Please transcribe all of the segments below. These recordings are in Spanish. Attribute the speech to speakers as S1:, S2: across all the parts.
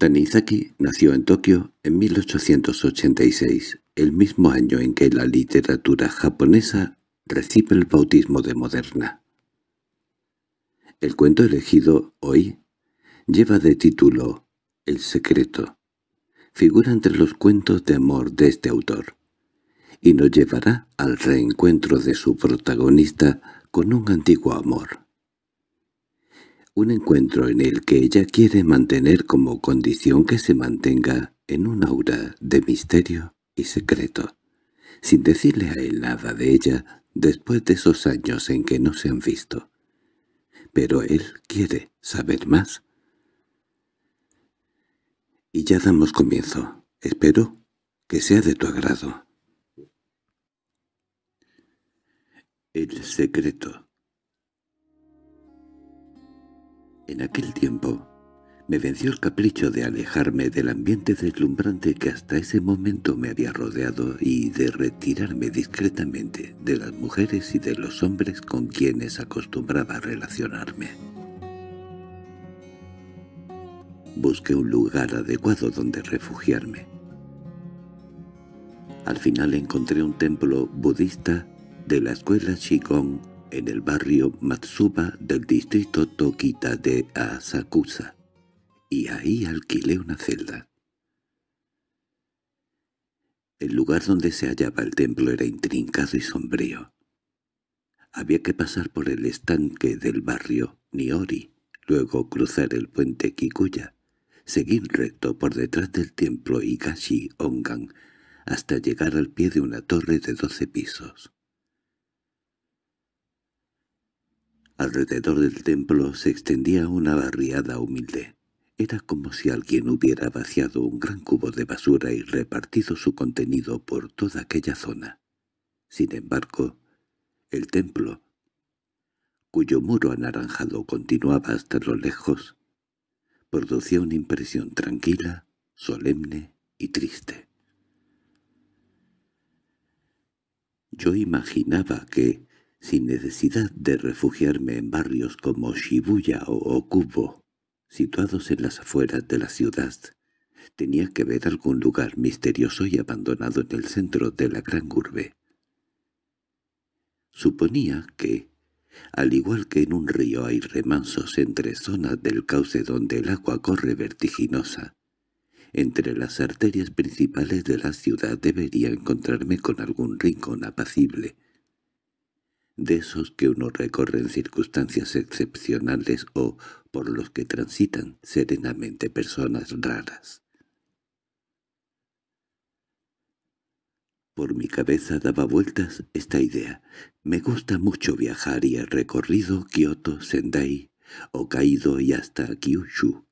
S1: Tanizaki nació en Tokio en 1886, el mismo año en que la literatura japonesa recibe el bautismo de moderna. El cuento elegido hoy lleva de título El secreto. Figura entre los cuentos de amor de este autor y nos llevará al reencuentro de su protagonista con un antiguo amor un encuentro en el que ella quiere mantener como condición que se mantenga en un aura de misterio y secreto. Sin decirle a él nada de ella después de esos años en que no se han visto. Pero él quiere saber más. Y ya damos comienzo. Espero que sea de tu agrado. El secreto En aquel tiempo me venció el capricho de alejarme del ambiente deslumbrante que hasta ese momento me había rodeado y de retirarme discretamente de las mujeres y de los hombres con quienes acostumbraba relacionarme. Busqué un lugar adecuado donde refugiarme. Al final encontré un templo budista de la escuela Shigong en el barrio Matsuba del distrito Tokita de Asakusa, y ahí alquilé una celda. El lugar donde se hallaba el templo era intrincado y sombrío. Había que pasar por el estanque del barrio Niori, luego cruzar el puente Kikuya, seguir recto por detrás del templo Higashi Ongan hasta llegar al pie de una torre de doce pisos. Alrededor del templo se extendía una barriada humilde. Era como si alguien hubiera vaciado un gran cubo de basura y repartido su contenido por toda aquella zona. Sin embargo, el templo, cuyo muro anaranjado continuaba hasta lo lejos, producía una impresión tranquila, solemne y triste. Yo imaginaba que, sin necesidad de refugiarme en barrios como Shibuya o Okubo, situados en las afueras de la ciudad. Tenía que ver algún lugar misterioso y abandonado en el centro de la gran urbe. Suponía que, al igual que en un río hay remansos entre zonas del cauce donde el agua corre vertiginosa, entre las arterias principales de la ciudad debería encontrarme con algún rincón apacible, de esos que uno recorre en circunstancias excepcionales o por los que transitan serenamente personas raras. Por mi cabeza daba vueltas esta idea. Me gusta mucho viajar y he recorrido Kioto, Sendai, Hokkaido y hasta Kyushu.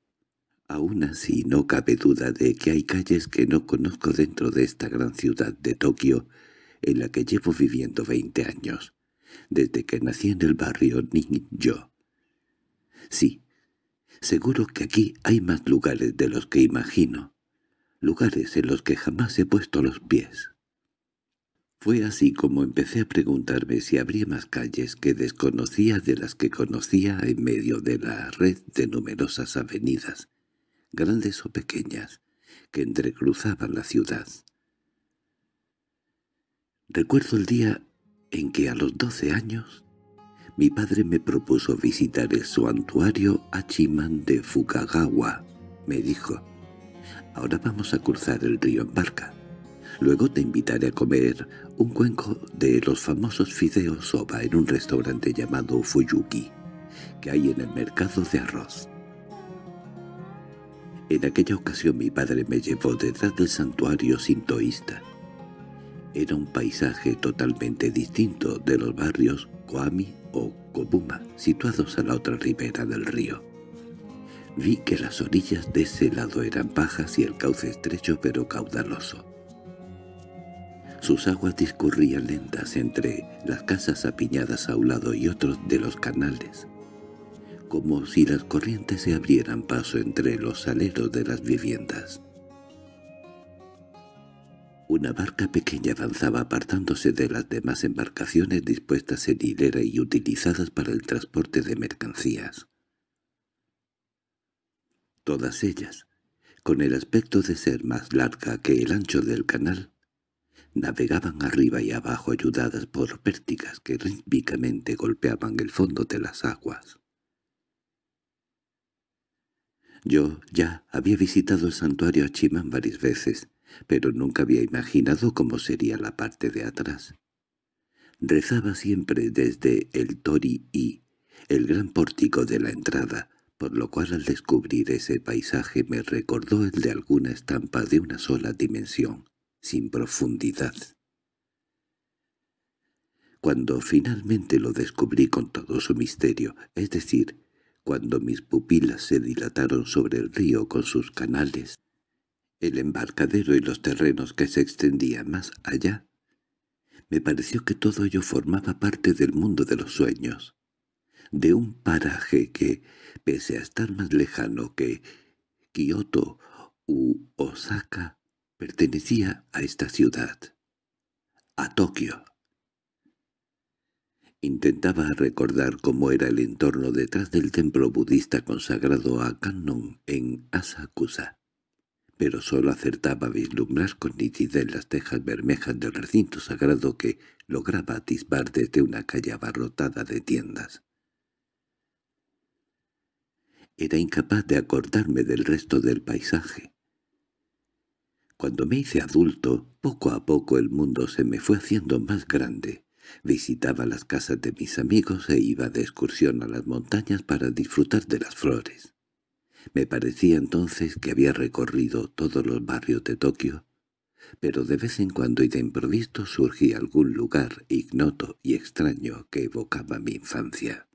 S1: Aún así no cabe duda de que hay calles que no conozco dentro de esta gran ciudad de Tokio en la que llevo viviendo veinte años desde que nací en el barrio yo. Sí, seguro que aquí hay más lugares de los que imagino, lugares en los que jamás he puesto los pies. Fue así como empecé a preguntarme si habría más calles que desconocía de las que conocía en medio de la red de numerosas avenidas, grandes o pequeñas, que entrecruzaban la ciudad. Recuerdo el día en que a los doce años mi padre me propuso visitar el santuario Achiman de Fukagawa. Me dijo, ahora vamos a cruzar el río en barca. Luego te invitaré a comer un cuenco de los famosos fideos soba en un restaurante llamado Fuyuki, que hay en el mercado de arroz. En aquella ocasión mi padre me llevó detrás del santuario sintoísta, era un paisaje totalmente distinto de los barrios Koami o Kobuma, situados a la otra ribera del río. Vi que las orillas de ese lado eran bajas y el cauce estrecho pero caudaloso. Sus aguas discurrían lentas entre las casas apiñadas a un lado y otros de los canales, como si las corrientes se abrieran paso entre los aleros de las viviendas. Una barca pequeña avanzaba apartándose de las demás embarcaciones dispuestas en hilera y utilizadas para el transporte de mercancías. Todas ellas, con el aspecto de ser más larga que el ancho del canal, navegaban arriba y abajo ayudadas por pértigas que rítmicamente golpeaban el fondo de las aguas. Yo ya había visitado el santuario Chimán varias veces, pero nunca había imaginado cómo sería la parte de atrás. Rezaba siempre desde el Tori y el gran pórtico de la entrada, por lo cual al descubrir ese paisaje me recordó el de alguna estampa de una sola dimensión, sin profundidad. Cuando finalmente lo descubrí con todo su misterio, es decir, cuando mis pupilas se dilataron sobre el río con sus canales, el embarcadero y los terrenos que se extendían más allá, me pareció que todo ello formaba parte del mundo de los sueños, de un paraje que, pese a estar más lejano que Kioto u Osaka, pertenecía a esta ciudad, a Tokio. Intentaba recordar cómo era el entorno detrás del templo budista consagrado a Kannon en Asakusa pero solo acertaba a vislumbrar con nitidez las tejas bermejas del recinto sagrado que lograba atisbar desde una calle abarrotada de tiendas. Era incapaz de acordarme del resto del paisaje. Cuando me hice adulto, poco a poco el mundo se me fue haciendo más grande. Visitaba las casas de mis amigos e iba de excursión a las montañas para disfrutar de las flores. Me parecía entonces que había recorrido todos los barrios de Tokio, pero de vez en cuando y de improviso surgía algún lugar ignoto y extraño que evocaba mi infancia.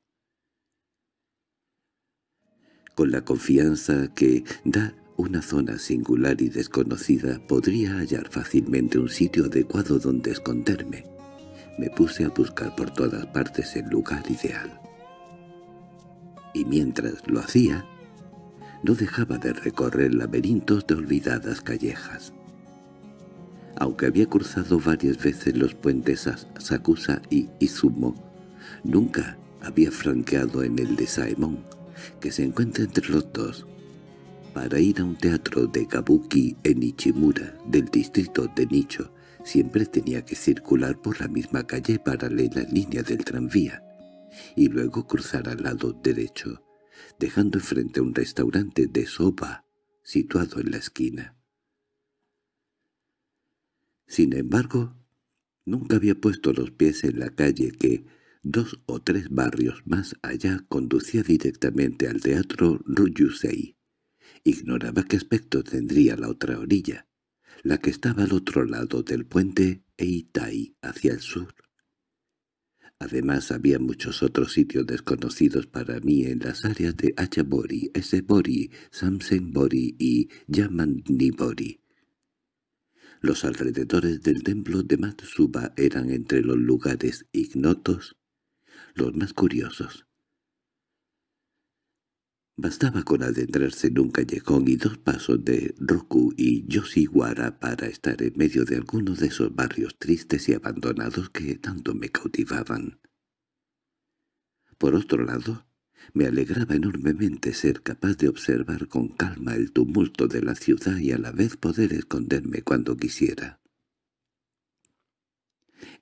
S1: Con la confianza que da una zona singular y desconocida, podría hallar fácilmente un sitio adecuado donde esconderme. Me puse a buscar por todas partes el lugar ideal. Y mientras lo hacía, no dejaba de recorrer laberintos de olvidadas callejas. Aunque había cruzado varias veces los puentes a Sakusa y Izumo, nunca había franqueado en el de Saemon, que se encuentra entre los dos, para ir a un teatro de Kabuki en Ichimura, del distrito de Nicho, siempre tenía que circular por la misma calle paralela la línea del tranvía, y luego cruzar al lado derecho, dejando enfrente un restaurante de sopa situado en la esquina. Sin embargo, nunca había puesto los pies en la calle que, dos o tres barrios más allá, conducía directamente al teatro Ruyusei. Ignoraba qué aspecto tendría la otra orilla, la que estaba al otro lado del puente Eitai hacia el sur. Además había muchos otros sitios desconocidos para mí en las áreas de Achabori, Esebori, Samsenbori y Yamandibori. Los alrededores del templo de Matsuba eran entre los lugares ignotos los más curiosos. Bastaba con adentrarse en un callejón y dos pasos de Roku y Yoshiwara para estar en medio de alguno de esos barrios tristes y abandonados que tanto me cautivaban. Por otro lado, me alegraba enormemente ser capaz de observar con calma el tumulto de la ciudad y a la vez poder esconderme cuando quisiera.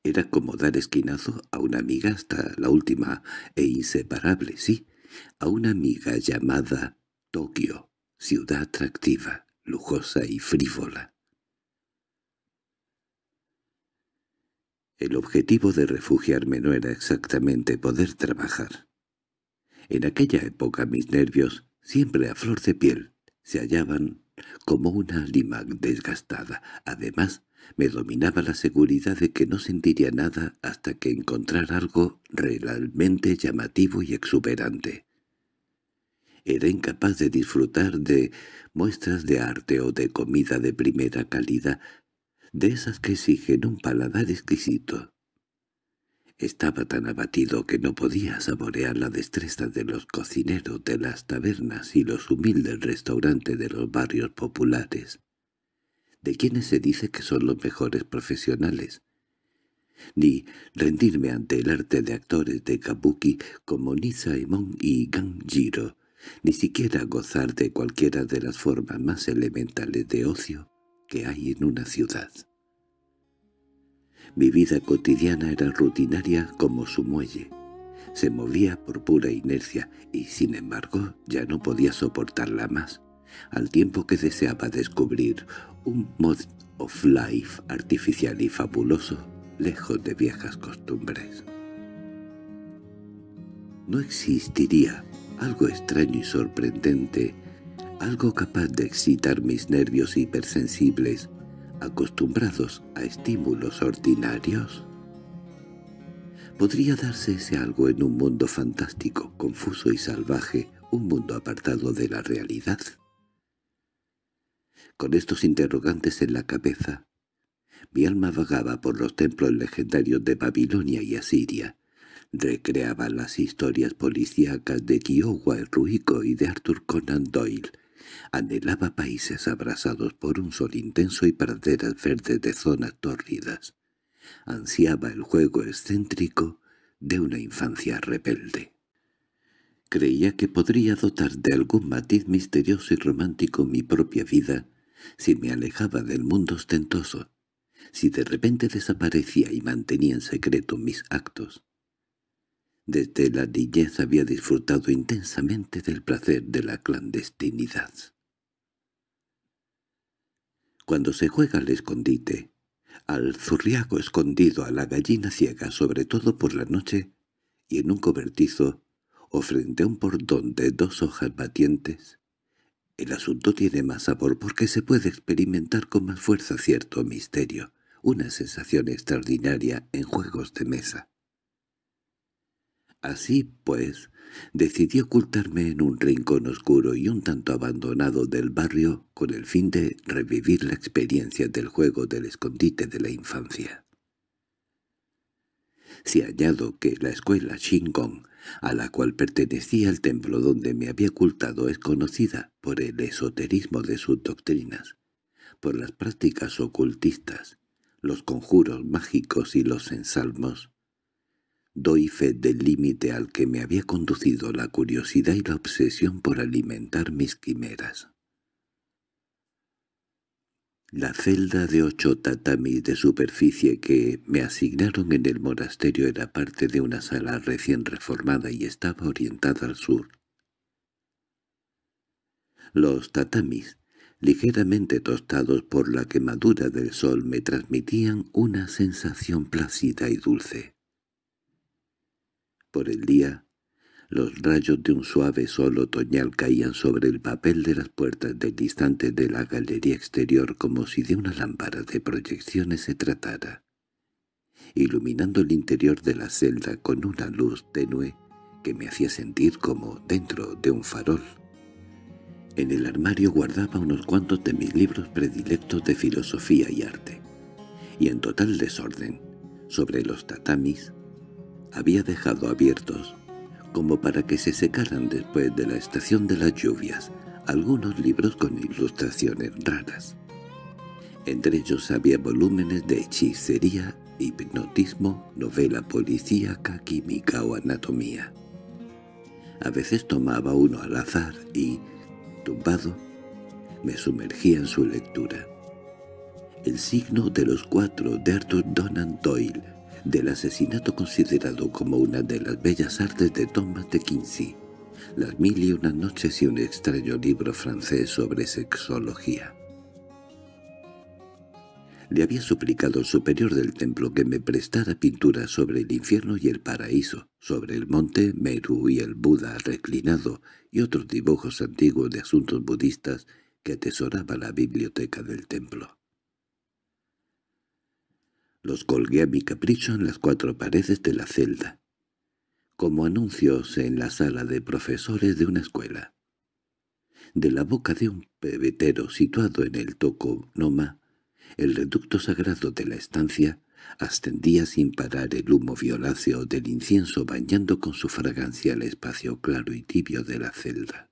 S1: Era como dar esquinazo a una amiga hasta la última e inseparable, sí, a una amiga llamada Tokio, ciudad atractiva, lujosa y frívola. El objetivo de refugiarme no era exactamente poder trabajar. En aquella época mis nervios, siempre a flor de piel, se hallaban como una lima desgastada. Además, me dominaba la seguridad de que no sentiría nada hasta que encontrara algo realmente llamativo y exuberante. Era incapaz de disfrutar de muestras de arte o de comida de primera calidad, de esas que exigen un paladar exquisito. Estaba tan abatido que no podía saborear la destreza de los cocineros de las tabernas y los humildes restaurantes de los barrios populares de quienes se dice que son los mejores profesionales, ni rendirme ante el arte de actores de Kabuki como Nizaemon y Ganjiro, ni siquiera gozar de cualquiera de las formas más elementales de ocio que hay en una ciudad. Mi vida cotidiana era rutinaria como su muelle. Se movía por pura inercia y, sin embargo, ya no podía soportarla más, al tiempo que deseaba descubrir un mod of life artificial y fabuloso, lejos de viejas costumbres. No existiría algo extraño y sorprendente, algo capaz de excitar mis nervios hipersensibles, acostumbrados a estímulos ordinarios. Podría darse ese algo en un mundo fantástico, confuso y salvaje, un mundo apartado de la realidad. Con estos interrogantes en la cabeza, mi alma vagaba por los templos legendarios de Babilonia y Asiria. Recreaba las historias policíacas de Kiowa el Ruico y de Arthur Conan Doyle. Anhelaba países abrasados por un sol intenso y praderas verdes de zonas tórridas. Ansiaba el juego excéntrico de una infancia rebelde. Creía que podría dotar de algún matiz misterioso y romántico mi propia vida, si me alejaba del mundo ostentoso, si de repente desaparecía y mantenía en secreto mis actos. Desde la niñez había disfrutado intensamente del placer de la clandestinidad. Cuando se juega al escondite, al zurriago escondido, a la gallina ciega, sobre todo por la noche, y en un cobertizo, o frente a un portón de dos hojas batientes, el asunto tiene más sabor porque se puede experimentar con más fuerza cierto misterio, una sensación extraordinaria en juegos de mesa. Así, pues, decidí ocultarme en un rincón oscuro y un tanto abandonado del barrio con el fin de revivir la experiencia del juego del escondite de la infancia si hallado que la escuela Shingon, a la cual pertenecía el templo donde me había ocultado, es conocida por el esoterismo de sus doctrinas, por las prácticas ocultistas, los conjuros mágicos y los ensalmos. Doy fe del límite al que me había conducido la curiosidad y la obsesión por alimentar mis quimeras. La celda de ocho tatamis de superficie que me asignaron en el monasterio era parte de una sala recién reformada y estaba orientada al sur. Los tatamis, ligeramente tostados por la quemadura del sol, me transmitían una sensación plácida y dulce. Por el día los rayos de un suave sol otoñal caían sobre el papel de las puertas del distante de la galería exterior como si de una lámpara de proyecciones se tratara, iluminando el interior de la celda con una luz tenue que me hacía sentir como dentro de un farol. En el armario guardaba unos cuantos de mis libros predilectos de filosofía y arte, y en total desorden, sobre los tatamis, había dejado abiertos como para que se secaran después de la estación de las lluvias, algunos libros con ilustraciones raras. Entre ellos había volúmenes de hechicería, hipnotismo, novela policíaca, química o anatomía. A veces tomaba uno al azar y, tumbado, me sumergía en su lectura. El signo de los cuatro de Arthur Donan Doyle del asesinato considerado como una de las bellas artes de Thomas de Quincy, Las mil y unas noches y un extraño libro francés sobre sexología. Le había suplicado al superior del templo que me prestara pinturas sobre el infierno y el paraíso, sobre el monte Meru y el Buda reclinado y otros dibujos antiguos de asuntos budistas que atesoraba la biblioteca del templo. Los colgué a mi capricho en las cuatro paredes de la celda, como anuncios en la sala de profesores de una escuela. De la boca de un pebetero situado en el Noma, el reducto sagrado de la estancia ascendía sin parar el humo violáceo del incienso bañando con su fragancia el espacio claro y tibio de la celda.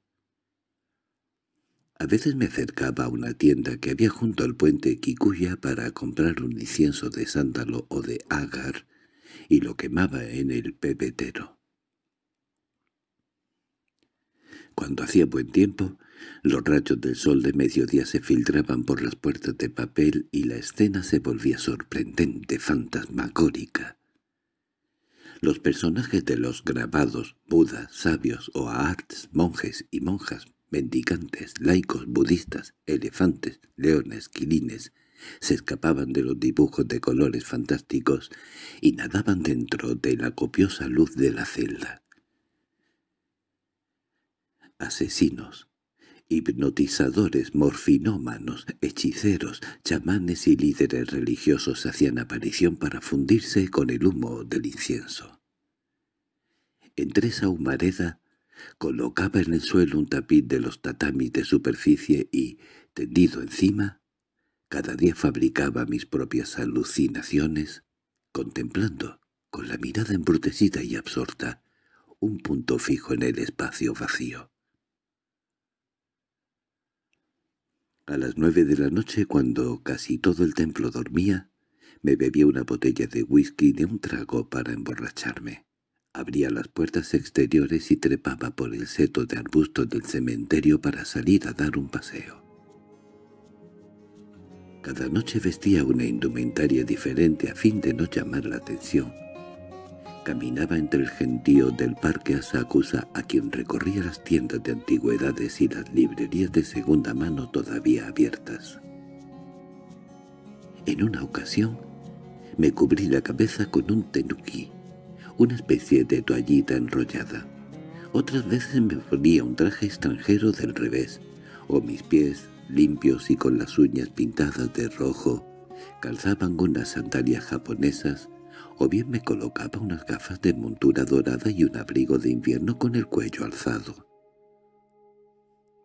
S1: A veces me acercaba a una tienda que había junto al puente Kikuya para comprar un incienso de sándalo o de ágar y lo quemaba en el pebetero. Cuando hacía buen tiempo, los rayos del sol de mediodía se filtraban por las puertas de papel y la escena se volvía sorprendente, fantasmagórica. Los personajes de los grabados, budas, sabios o arts, monjes y monjas, mendicantes, laicos, budistas, elefantes, leones, quilines, se escapaban de los dibujos de colores fantásticos y nadaban dentro de la copiosa luz de la celda. Asesinos, hipnotizadores, morfinómanos, hechiceros, chamanes y líderes religiosos hacían aparición para fundirse con el humo del incienso. Entre esa humareda colocaba en el suelo un tapiz de los tatamis de superficie y, tendido encima, cada día fabricaba mis propias alucinaciones, contemplando, con la mirada embrutecida y absorta, un punto fijo en el espacio vacío. A las nueve de la noche, cuando casi todo el templo dormía, me bebía una botella de whisky de un trago para emborracharme abría las puertas exteriores y trepaba por el seto de arbustos del cementerio para salir a dar un paseo. Cada noche vestía una indumentaria diferente a fin de no llamar la atención. Caminaba entre el gentío del parque Asakusa a quien recorría las tiendas de antigüedades y las librerías de segunda mano todavía abiertas. En una ocasión, me cubrí la cabeza con un tenuki una especie de toallita enrollada. Otras veces me ponía un traje extranjero del revés, o mis pies, limpios y con las uñas pintadas de rojo, calzaban unas sandalias japonesas, o bien me colocaba unas gafas de montura dorada y un abrigo de invierno con el cuello alzado.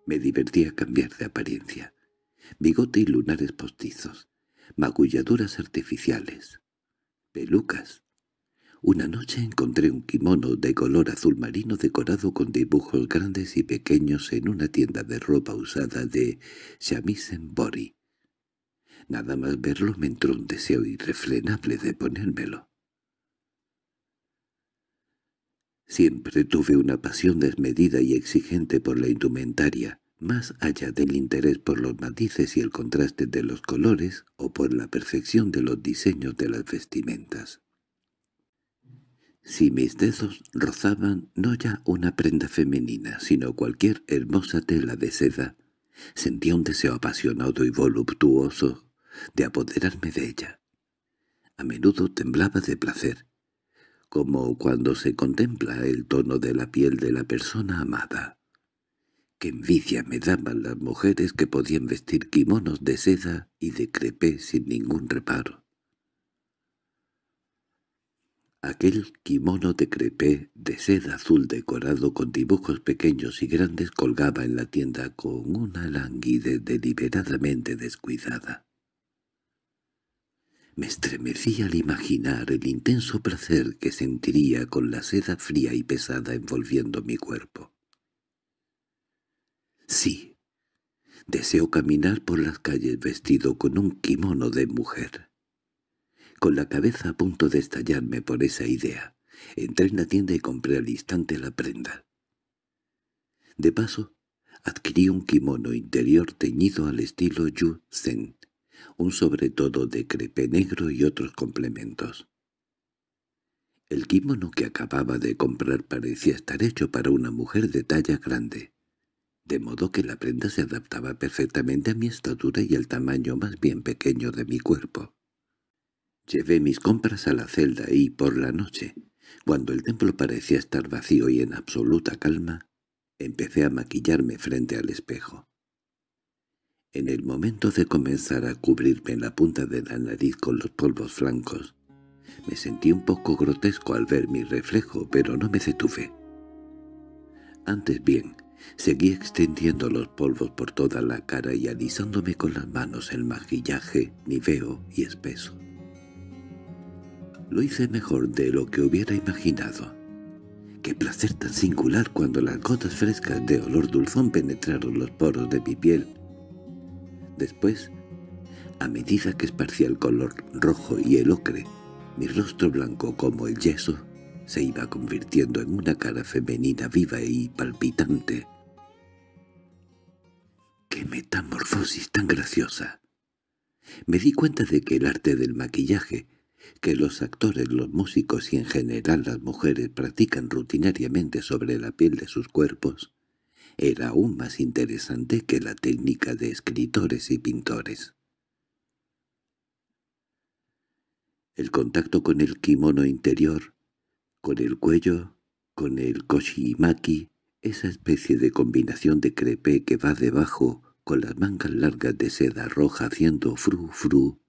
S1: Me divertía cambiar de apariencia. Bigote y lunares postizos, magulladuras artificiales, pelucas, una noche encontré un kimono de color azul marino decorado con dibujos grandes y pequeños en una tienda de ropa usada de Bori. Nada más verlo me entró un deseo irrefrenable de ponérmelo. Siempre tuve una pasión desmedida y exigente por la indumentaria, más allá del interés por los matices y el contraste de los colores o por la perfección de los diseños de las vestimentas. Si mis dedos rozaban no ya una prenda femenina, sino cualquier hermosa tela de seda, sentía un deseo apasionado y voluptuoso de apoderarme de ella. A menudo temblaba de placer, como cuando se contempla el tono de la piel de la persona amada. Qué envidia me daban las mujeres que podían vestir kimonos de seda y de crepé sin ningún reparo. Aquel kimono de crepé de seda azul decorado con dibujos pequeños y grandes colgaba en la tienda con una languidez deliberadamente descuidada. Me estremecí al imaginar el intenso placer que sentiría con la seda fría y pesada envolviendo mi cuerpo. Sí, deseo caminar por las calles vestido con un kimono de mujer con la cabeza a punto de estallarme por esa idea. Entré en la tienda y compré al instante la prenda. De paso, adquirí un kimono interior teñido al estilo yu zen, un sobre todo de crepe negro y otros complementos. El kimono que acababa de comprar parecía estar hecho para una mujer de talla grande, de modo que la prenda se adaptaba perfectamente a mi estatura y al tamaño más bien pequeño de mi cuerpo. Llevé mis compras a la celda y, por la noche, cuando el templo parecía estar vacío y en absoluta calma, empecé a maquillarme frente al espejo. En el momento de comenzar a cubrirme la punta de la nariz con los polvos flancos, me sentí un poco grotesco al ver mi reflejo, pero no me detuve. Antes bien, seguí extendiendo los polvos por toda la cara y alisándome con las manos el maquillaje niveo y espeso. Lo hice mejor de lo que hubiera imaginado. ¡Qué placer tan singular cuando las gotas frescas de olor dulzón penetraron los poros de mi piel! Después, a medida que esparcía el color rojo y el ocre, mi rostro blanco como el yeso se iba convirtiendo en una cara femenina viva y palpitante. ¡Qué metamorfosis tan graciosa! Me di cuenta de que el arte del maquillaje que los actores, los músicos y en general las mujeres practican rutinariamente sobre la piel de sus cuerpos, era aún más interesante que la técnica de escritores y pintores. El contacto con el kimono interior, con el cuello, con el koshimaki, esa especie de combinación de crepé que va debajo con las mangas largas de seda roja haciendo fru-fru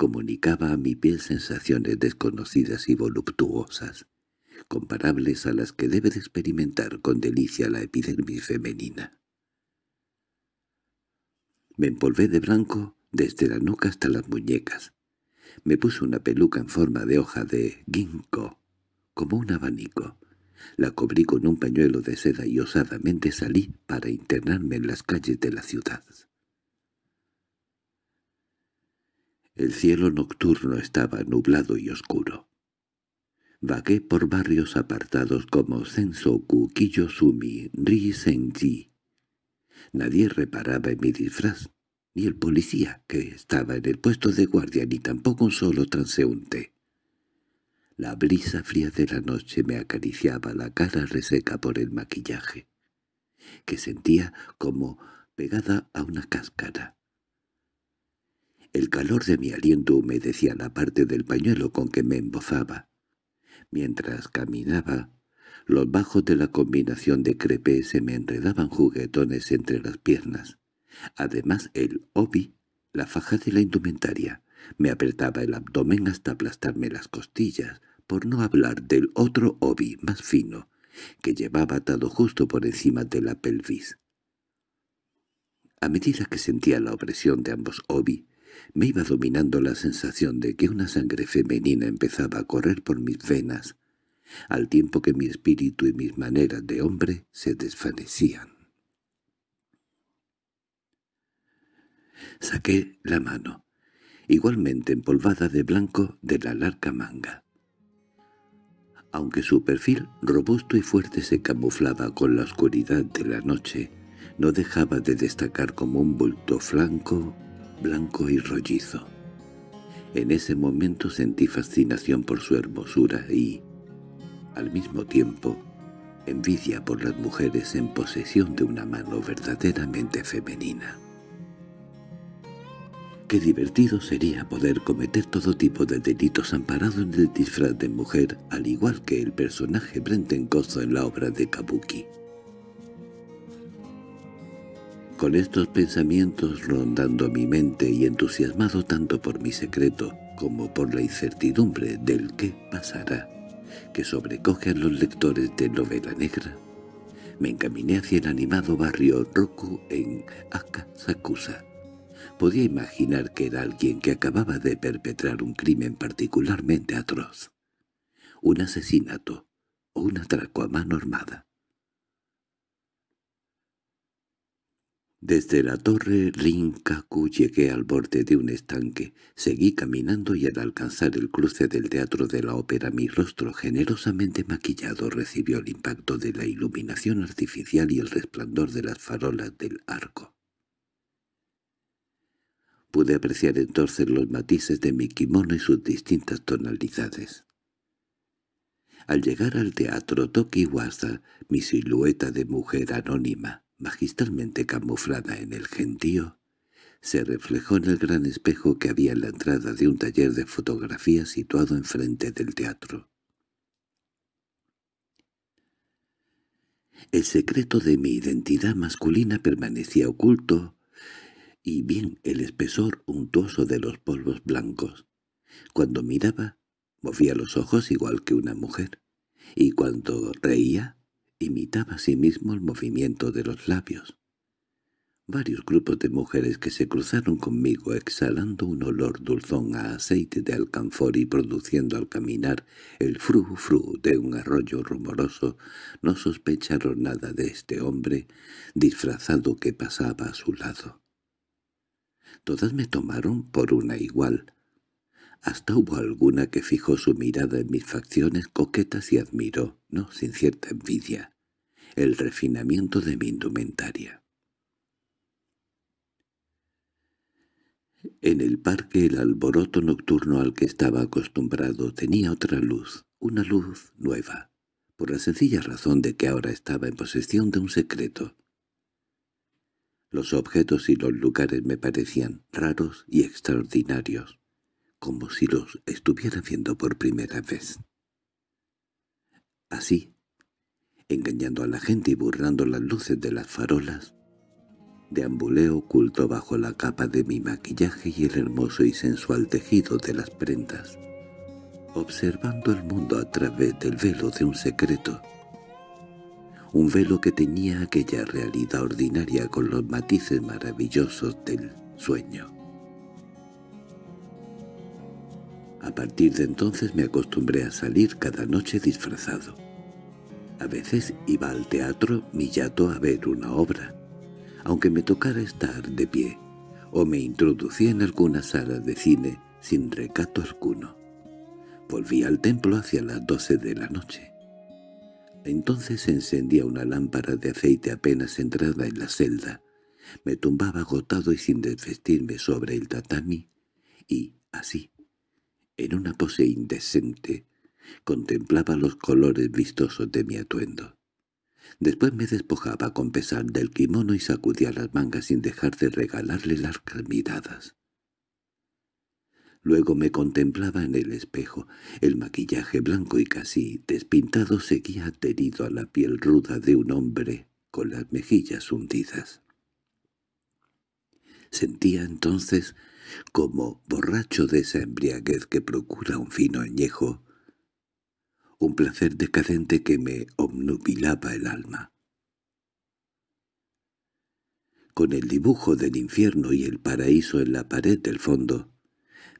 S1: comunicaba a mi piel sensaciones desconocidas y voluptuosas, comparables a las que debe de experimentar con delicia la epidermis femenina. Me empolvé de blanco desde la nuca hasta las muñecas. Me puse una peluca en forma de hoja de ginkgo, como un abanico. La cubrí con un pañuelo de seda y osadamente salí para internarme en las calles de la ciudad. El cielo nocturno estaba nublado y oscuro. Vagué por barrios apartados como Sensoku, Kiyosumi, Ri-senji. Nadie reparaba en mi disfraz, ni el policía que estaba en el puesto de guardia, ni tampoco un solo transeúnte. La brisa fría de la noche me acariciaba la cara reseca por el maquillaje, que sentía como pegada a una cáscara. El calor de mi aliento humedecía la parte del pañuelo con que me embozaba. Mientras caminaba, los bajos de la combinación de crepe se me enredaban juguetones entre las piernas. Además el obi, la faja de la indumentaria, me apretaba el abdomen hasta aplastarme las costillas, por no hablar del otro obi más fino, que llevaba atado justo por encima de la pelvis. A medida que sentía la opresión de ambos obi, me iba dominando la sensación de que una sangre femenina empezaba a correr por mis venas, al tiempo que mi espíritu y mis maneras de hombre se desvanecían. Saqué la mano, igualmente empolvada de blanco de la larga manga. Aunque su perfil robusto y fuerte se camuflaba con la oscuridad de la noche, no dejaba de destacar como un bulto flanco blanco y rollizo. En ese momento sentí fascinación por su hermosura y, al mismo tiempo, envidia por las mujeres en posesión de una mano verdaderamente femenina. Qué divertido sería poder cometer todo tipo de delitos amparado en el disfraz de mujer, al igual que el personaje gozo en la obra de Kabuki. Con estos pensamientos rondando mi mente y entusiasmado tanto por mi secreto como por la incertidumbre del qué pasará, que sobrecoge a los lectores de novela negra, me encaminé hacia el animado barrio Roku en Akasakusa. Podía imaginar que era alguien que acababa de perpetrar un crimen particularmente atroz. Un asesinato o un atraco a mano armada. Desde la torre Rinkaku llegué al borde de un estanque, seguí caminando y al alcanzar el cruce del teatro de la ópera mi rostro generosamente maquillado recibió el impacto de la iluminación artificial y el resplandor de las farolas del arco. Pude apreciar entonces los matices de mi kimono y sus distintas tonalidades. Al llegar al teatro Tokiwasa, mi silueta de mujer anónima, magistralmente camuflada en el gentío, se reflejó en el gran espejo que había en la entrada de un taller de fotografía situado enfrente del teatro. El secreto de mi identidad masculina permanecía oculto, y bien el espesor untuoso de los polvos blancos. Cuando miraba, movía los ojos igual que una mujer, y cuando reía, imitaba a sí mismo el movimiento de los labios. Varios grupos de mujeres que se cruzaron conmigo exhalando un olor dulzón a aceite de alcanfor y produciendo al caminar el fru-fru de un arroyo rumoroso no sospecharon nada de este hombre disfrazado que pasaba a su lado. Todas me tomaron por una igual, hasta hubo alguna que fijó su mirada en mis facciones coquetas y admiró, no sin cierta envidia, el refinamiento de mi indumentaria. En el parque el alboroto nocturno al que estaba acostumbrado tenía otra luz, una luz nueva, por la sencilla razón de que ahora estaba en posesión de un secreto. Los objetos y los lugares me parecían raros y extraordinarios como si los estuviera viendo por primera vez. Así, engañando a la gente y burlando las luces de las farolas, deambulé oculto bajo la capa de mi maquillaje y el hermoso y sensual tejido de las prendas, observando el mundo a través del velo de un secreto, un velo que tenía aquella realidad ordinaria con los matices maravillosos del sueño. A partir de entonces me acostumbré a salir cada noche disfrazado. A veces iba al teatro Millato a ver una obra, aunque me tocara estar de pie, o me introducía en alguna sala de cine sin recato alguno. Volví al templo hacia las doce de la noche. Entonces encendía una lámpara de aceite apenas entrada en la celda. Me tumbaba agotado y sin desvestirme sobre el tatami, y, así, en una pose indecente, contemplaba los colores vistosos de mi atuendo. Después me despojaba con pesar del kimono y sacudía las mangas sin dejar de regalarle largas miradas. Luego me contemplaba en el espejo. El maquillaje blanco y casi despintado seguía adherido a la piel ruda de un hombre con las mejillas hundidas. Sentía entonces como borracho de esa embriaguez que procura un fino añejo, un placer decadente que me obnubilaba el alma. Con el dibujo del infierno y el paraíso en la pared del fondo,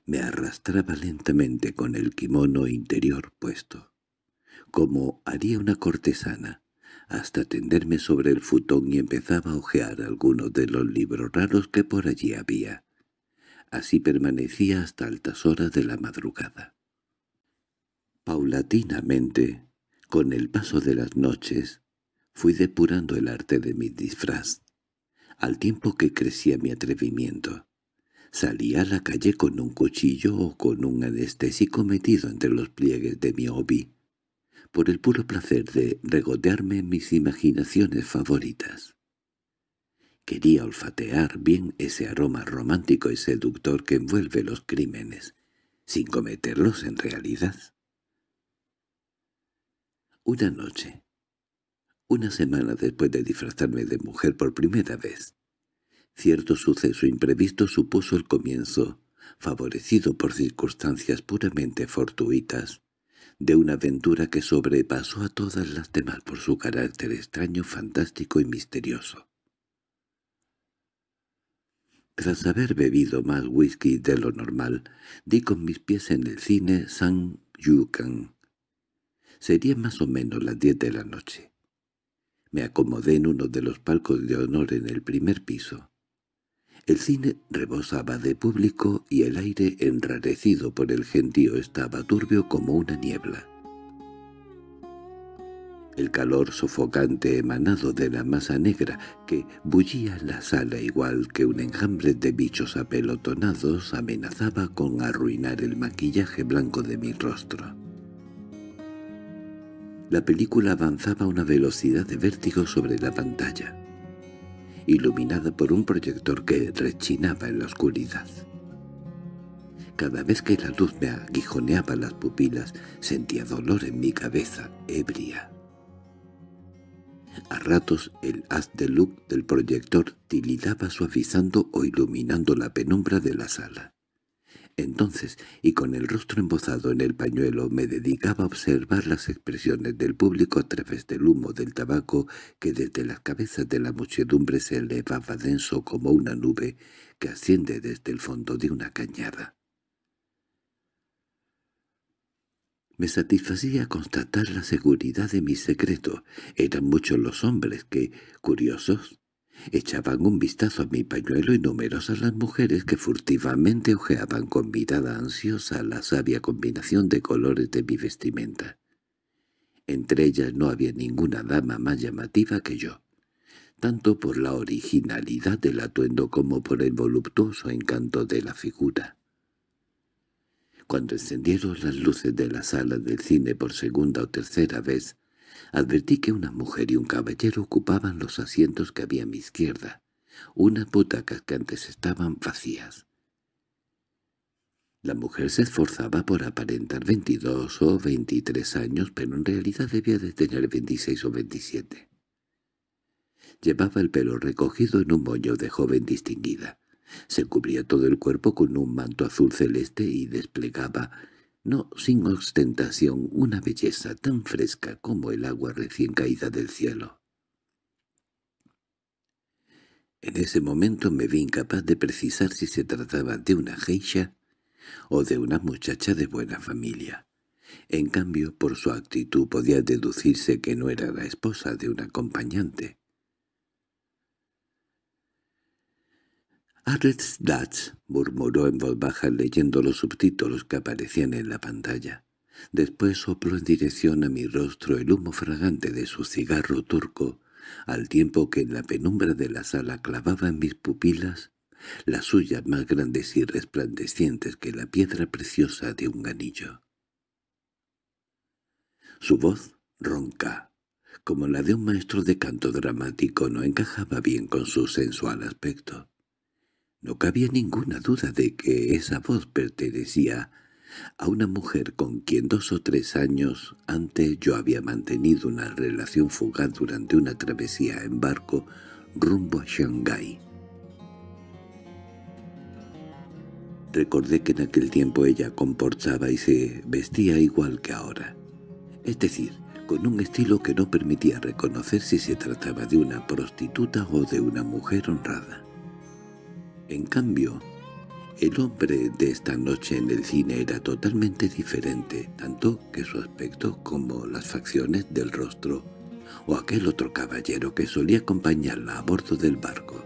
S1: me arrastraba lentamente con el kimono interior puesto, como haría una cortesana, hasta tenderme sobre el futón y empezaba a ojear algunos de los libros raros que por allí había. Así permanecía hasta altas horas de la madrugada. Paulatinamente, con el paso de las noches, fui depurando el arte de mi disfraz, al tiempo que crecía mi atrevimiento. Salía a la calle con un cuchillo o con un anestésico metido entre los pliegues de mi obi, por el puro placer de regodearme mis imaginaciones favoritas. Quería olfatear bien ese aroma romántico y seductor que envuelve los crímenes, sin cometerlos en realidad. Una noche, una semana después de disfrazarme de mujer por primera vez, cierto suceso imprevisto supuso el comienzo, favorecido por circunstancias puramente fortuitas, de una aventura que sobrepasó a todas las demás por su carácter extraño, fantástico y misterioso. Tras haber bebido más whisky de lo normal, di con mis pies en el cine San Yukan. Sería más o menos las diez de la noche. Me acomodé en uno de los palcos de honor en el primer piso. El cine rebosaba de público y el aire enrarecido por el gentío estaba turbio como una niebla el calor sofocante emanado de la masa negra que bullía en la sala igual que un enjambre de bichos apelotonados amenazaba con arruinar el maquillaje blanco de mi rostro. La película avanzaba a una velocidad de vértigo sobre la pantalla, iluminada por un proyector que rechinaba en la oscuridad. Cada vez que la luz me aguijoneaba las pupilas, sentía dolor en mi cabeza ebria. A ratos el haz de luz del proyector tilidaba suavizando o iluminando la penumbra de la sala. Entonces, y con el rostro embozado en el pañuelo, me dedicaba a observar las expresiones del público a través del humo del tabaco que desde las cabezas de la muchedumbre se elevaba denso como una nube que asciende desde el fondo de una cañada. Me satisfacía constatar la seguridad de mi secreto. Eran muchos los hombres que, curiosos, echaban un vistazo a mi pañuelo y numerosas las mujeres que furtivamente ojeaban con mirada ansiosa la sabia combinación de colores de mi vestimenta. Entre ellas no había ninguna dama más llamativa que yo, tanto por la originalidad del atuendo como por el voluptuoso encanto de la figura. Cuando encendieron las luces de la sala del cine por segunda o tercera vez, advertí que una mujer y un caballero ocupaban los asientos que había a mi izquierda, unas butacas que antes estaban vacías. La mujer se esforzaba por aparentar 22 o 23 años, pero en realidad debía de tener 26 o 27. Llevaba el pelo recogido en un moño de joven distinguida. Se cubría todo el cuerpo con un manto azul celeste y desplegaba, no sin ostentación, una belleza tan fresca como el agua recién caída del cielo. En ese momento me vi incapaz de precisar si se trataba de una geisha o de una muchacha de buena familia. En cambio, por su actitud podía deducirse que no era la esposa de un acompañante. Dutch murmuró en voz baja leyendo los subtítulos que aparecían en la pantalla. Después sopló en dirección a mi rostro el humo fragante de su cigarro turco, al tiempo que en la penumbra de la sala clavaba en mis pupilas las suyas más grandes y resplandecientes que la piedra preciosa de un anillo. Su voz, ronca, como la de un maestro de canto dramático, no encajaba bien con su sensual aspecto. No cabía ninguna duda de que esa voz pertenecía a una mujer con quien dos o tres años antes yo había mantenido una relación fugaz durante una travesía en barco rumbo a Shanghái. Recordé que en aquel tiempo ella comportaba y se vestía igual que ahora, es decir, con un estilo que no permitía reconocer si se trataba de una prostituta o de una mujer honrada. En cambio, el hombre de esta noche en el cine era totalmente diferente, tanto que su aspecto como las facciones del rostro, o aquel otro caballero que solía acompañarla a bordo del barco.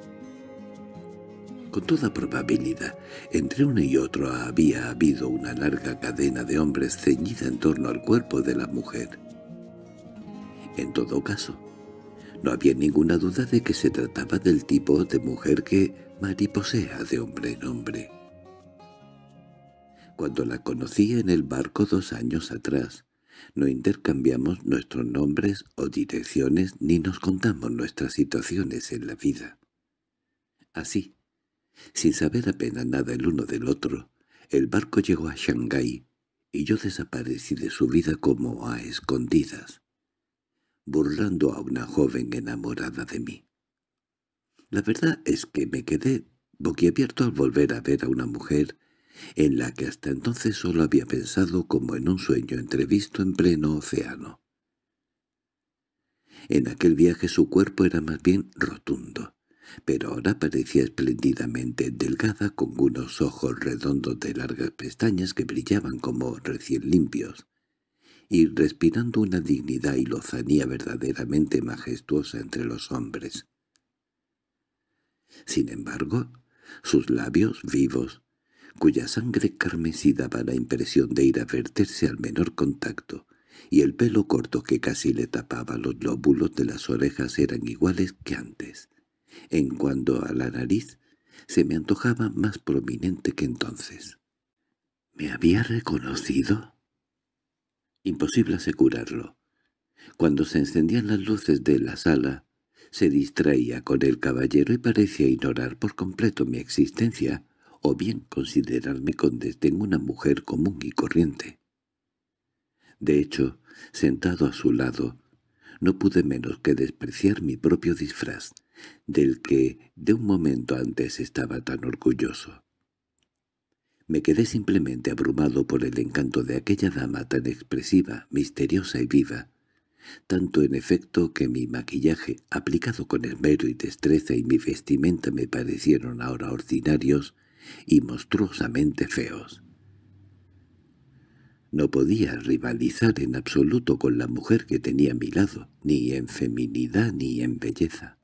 S1: Con toda probabilidad, entre uno y otro había habido una larga cadena de hombres ceñida en torno al cuerpo de la mujer. En todo caso, no había ninguna duda de que se trataba del tipo de mujer que mariposea de hombre en hombre. Cuando la conocí en el barco dos años atrás, no intercambiamos nuestros nombres o direcciones ni nos contamos nuestras situaciones en la vida. Así, sin saber apenas nada el uno del otro, el barco llegó a Shanghái y yo desaparecí de su vida como a escondidas, burlando a una joven enamorada de mí. La verdad es que me quedé boquiabierto al volver a ver a una mujer en la que hasta entonces solo había pensado como en un sueño entrevisto en pleno océano. En aquel viaje su cuerpo era más bien rotundo, pero ahora parecía espléndidamente delgada con unos ojos redondos de largas pestañas que brillaban como recién limpios, y respirando una dignidad y lozanía verdaderamente majestuosa entre los hombres. Sin embargo, sus labios vivos, cuya sangre carmesí daba la impresión de ir a verterse al menor contacto, y el pelo corto que casi le tapaba los lóbulos de las orejas eran iguales que antes. En cuanto a la nariz, se me antojaba más prominente que entonces. ¿Me había reconocido? Imposible asegurarlo. Cuando se encendían las luces de la sala, se distraía con el caballero y parecía ignorar por completo mi existencia, o bien considerarme con desdén una mujer común y corriente. De hecho, sentado a su lado, no pude menos que despreciar mi propio disfraz, del que de un momento antes estaba tan orgulloso. Me quedé simplemente abrumado por el encanto de aquella dama tan expresiva, misteriosa y viva, tanto en efecto que mi maquillaje, aplicado con esmero y destreza, y mi vestimenta me parecieron ahora ordinarios y monstruosamente feos. No podía rivalizar en absoluto con la mujer que tenía a mi lado, ni en feminidad ni en belleza.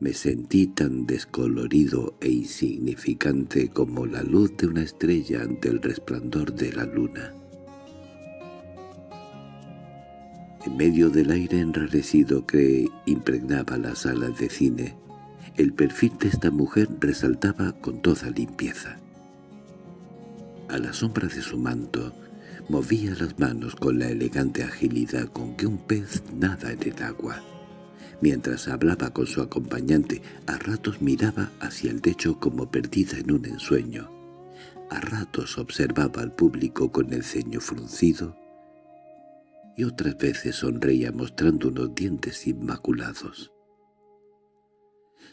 S1: Me sentí tan descolorido e insignificante como la luz de una estrella ante el resplandor de la luna. En medio del aire enrarecido que impregnaba la sala de cine, el perfil de esta mujer resaltaba con toda limpieza. A la sombra de su manto, movía las manos con la elegante agilidad con que un pez nada en el agua. Mientras hablaba con su acompañante, a ratos miraba hacia el techo como perdida en un ensueño. A ratos observaba al público con el ceño fruncido y otras veces sonreía mostrando unos dientes inmaculados.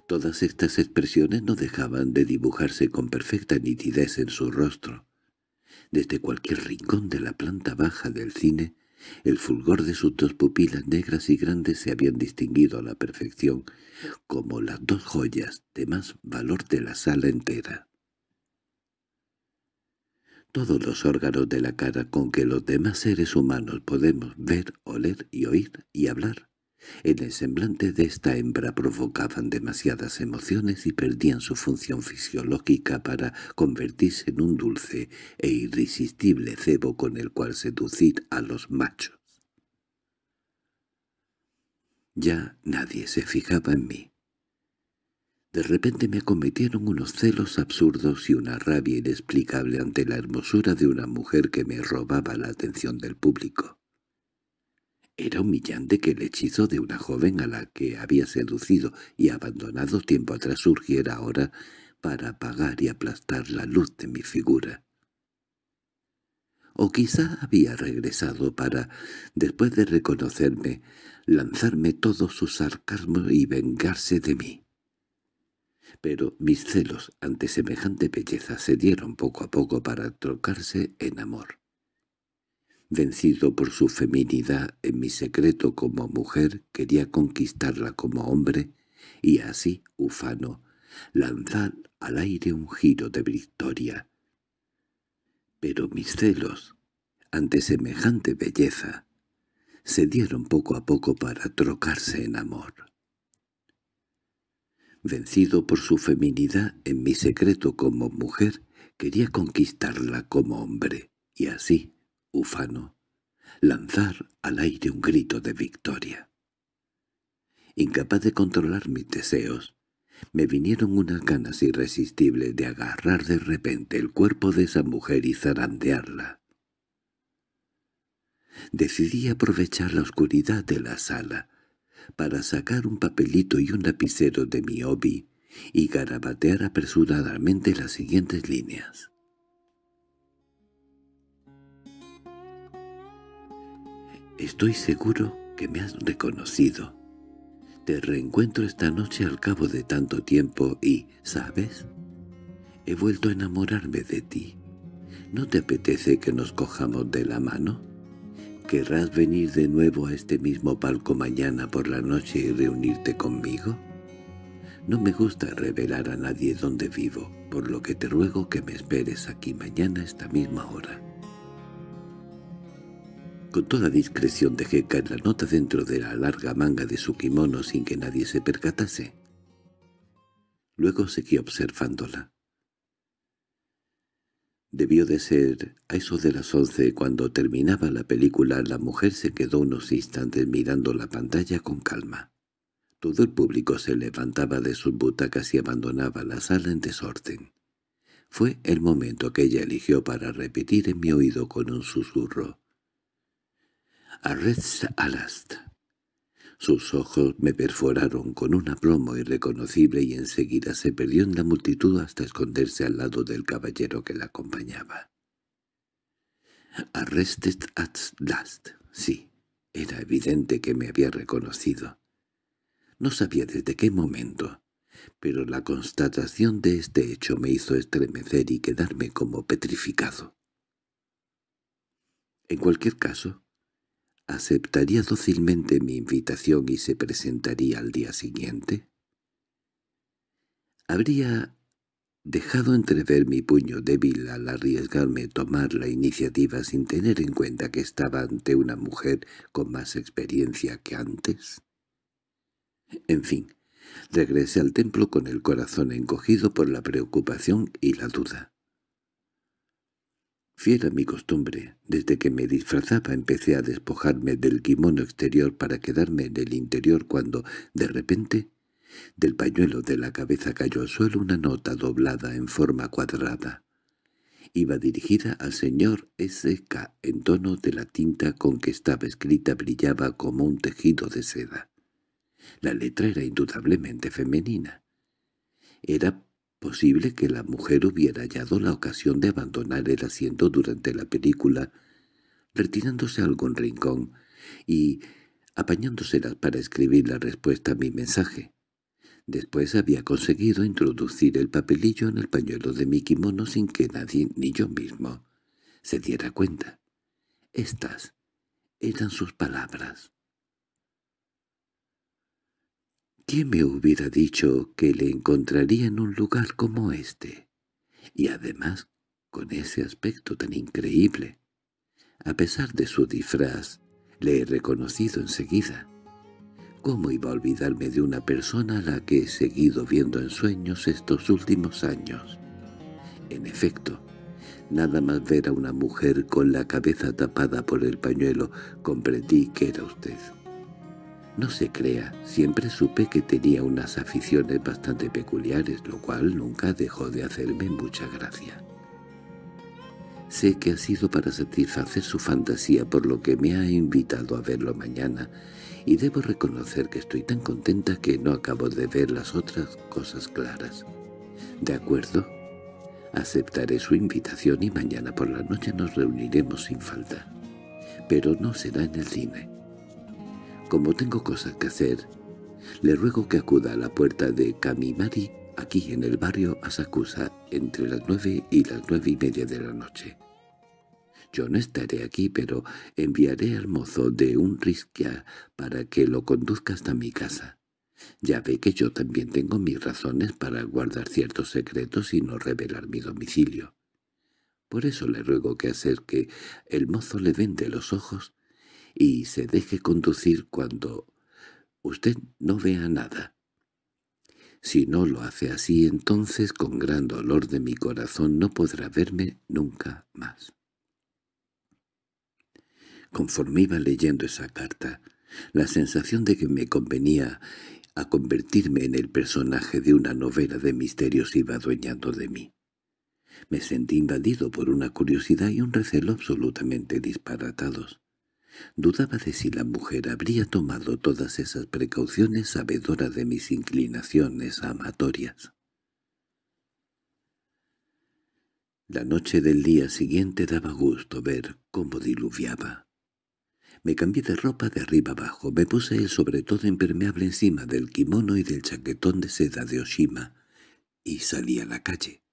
S1: Todas estas expresiones no dejaban de dibujarse con perfecta nitidez en su rostro. Desde cualquier rincón de la planta baja del cine, el fulgor de sus dos pupilas negras y grandes se habían distinguido a la perfección, como las dos joyas de más valor de la sala entera todos los órganos de la cara con que los demás seres humanos podemos ver, oler y oír y hablar. En el semblante de esta hembra provocaban demasiadas emociones y perdían su función fisiológica para convertirse en un dulce e irresistible cebo con el cual seducir a los machos. Ya nadie se fijaba en mí. De repente me acometieron unos celos absurdos y una rabia inexplicable ante la hermosura de una mujer que me robaba la atención del público. Era humillante que el hechizo de una joven a la que había seducido y abandonado tiempo atrás surgiera ahora para apagar y aplastar la luz de mi figura. O quizá había regresado para, después de reconocerme, lanzarme todo su sarcasmo y vengarse de mí pero mis celos ante semejante belleza se dieron poco a poco para trocarse en amor. Vencido por su feminidad en mi secreto como mujer, quería conquistarla como hombre, y así, ufano, lanzar al aire un giro de victoria. Pero mis celos, ante semejante belleza, se dieron poco a poco para trocarse en amor. Vencido por su feminidad en mi secreto como mujer, quería conquistarla como hombre, y así, ufano, lanzar al aire un grito de victoria. Incapaz de controlar mis deseos, me vinieron unas ganas irresistibles de agarrar de repente el cuerpo de esa mujer y zarandearla. Decidí aprovechar la oscuridad de la sala, para sacar un papelito y un lapicero de mi hobby y garabatear apresuradamente las siguientes líneas. Estoy seguro que me has reconocido. Te reencuentro esta noche al cabo de tanto tiempo y, ¿sabes? He vuelto a enamorarme de ti. ¿No te apetece que nos cojamos de la mano? ¿Querrás venir de nuevo a este mismo palco mañana por la noche y reunirte conmigo? No me gusta revelar a nadie dónde vivo, por lo que te ruego que me esperes aquí mañana a esta misma hora. Con toda discreción dejé caer la nota dentro de la larga manga de su kimono sin que nadie se percatase. Luego seguí observándola. Debió de ser a eso de las once cuando terminaba la película la mujer se quedó unos instantes mirando la pantalla con calma. Todo el público se levantaba de sus butacas y abandonaba la sala en desorden. Fue el momento que ella eligió para repetir en mi oído con un susurro. «Arrest alast». Sus ojos me perforaron con un aplomo irreconocible y enseguida se perdió en la multitud hasta esconderse al lado del caballero que la acompañaba. «Arrested at last». Sí, era evidente que me había reconocido. No sabía desde qué momento, pero la constatación de este hecho me hizo estremecer y quedarme como petrificado. En cualquier caso, aceptaría dócilmente mi invitación y se presentaría al día siguiente? ¿Habría dejado entrever mi puño débil al arriesgarme a tomar la iniciativa sin tener en cuenta que estaba ante una mujer con más experiencia que antes? En fin, regresé al templo con el corazón encogido por la preocupación y la duda. Fiel mi costumbre, desde que me disfrazaba empecé a despojarme del kimono exterior para quedarme en el interior cuando, de repente, del pañuelo de la cabeza cayó al suelo una nota doblada en forma cuadrada. Iba dirigida al señor S.K. en tono de la tinta con que estaba escrita brillaba como un tejido de seda. La letra era indudablemente femenina. Era Posible que la mujer hubiera hallado la ocasión de abandonar el asiento durante la película, retirándose a algún rincón y apañándoselas para escribir la respuesta a mi mensaje. Después había conseguido introducir el papelillo en el pañuelo de mi kimono sin que nadie, ni yo mismo, se diera cuenta. Estas eran sus palabras. ¿Quién me hubiera dicho que le encontraría en un lugar como este? Y además, con ese aspecto tan increíble. A pesar de su disfraz, le he reconocido enseguida. ¿Cómo iba a olvidarme de una persona a la que he seguido viendo en sueños estos últimos años? En efecto, nada más ver a una mujer con la cabeza tapada por el pañuelo, comprendí que era usted. No se crea, siempre supe que tenía unas aficiones bastante peculiares, lo cual nunca dejó de hacerme mucha gracia. Sé que ha sido para satisfacer su fantasía por lo que me ha invitado a verlo mañana, y debo reconocer que estoy tan contenta que no acabo de ver las otras cosas claras. ¿De acuerdo? Aceptaré su invitación y mañana por la noche nos reuniremos sin falta. Pero no será en el cine. Como tengo cosas que hacer, le ruego que acuda a la puerta de Kamimari, aquí en el barrio Asakusa, entre las nueve y las nueve y media de la noche. Yo no estaré aquí, pero enviaré al mozo de un risquia para que lo conduzca hasta mi casa. Ya ve que yo también tengo mis razones para guardar ciertos secretos y no revelar mi domicilio. Por eso le ruego que que el mozo le vende los ojos y se deje conducir cuando usted no vea nada. Si no lo hace así, entonces con gran dolor de mi corazón no podrá verme nunca más. Conforme iba leyendo esa carta, la sensación de que me convenía a convertirme en el personaje de una novela de misterios iba adueñando de mí. Me sentí invadido por una curiosidad y un recelo absolutamente disparatados. Dudaba de si la mujer habría tomado todas esas precauciones sabedora de mis inclinaciones amatorias. La noche del día siguiente daba gusto ver cómo diluviaba. Me cambié de ropa de arriba abajo, me puse el sobre todo impermeable encima del kimono y del chaquetón de seda de Oshima, y salí a la calle.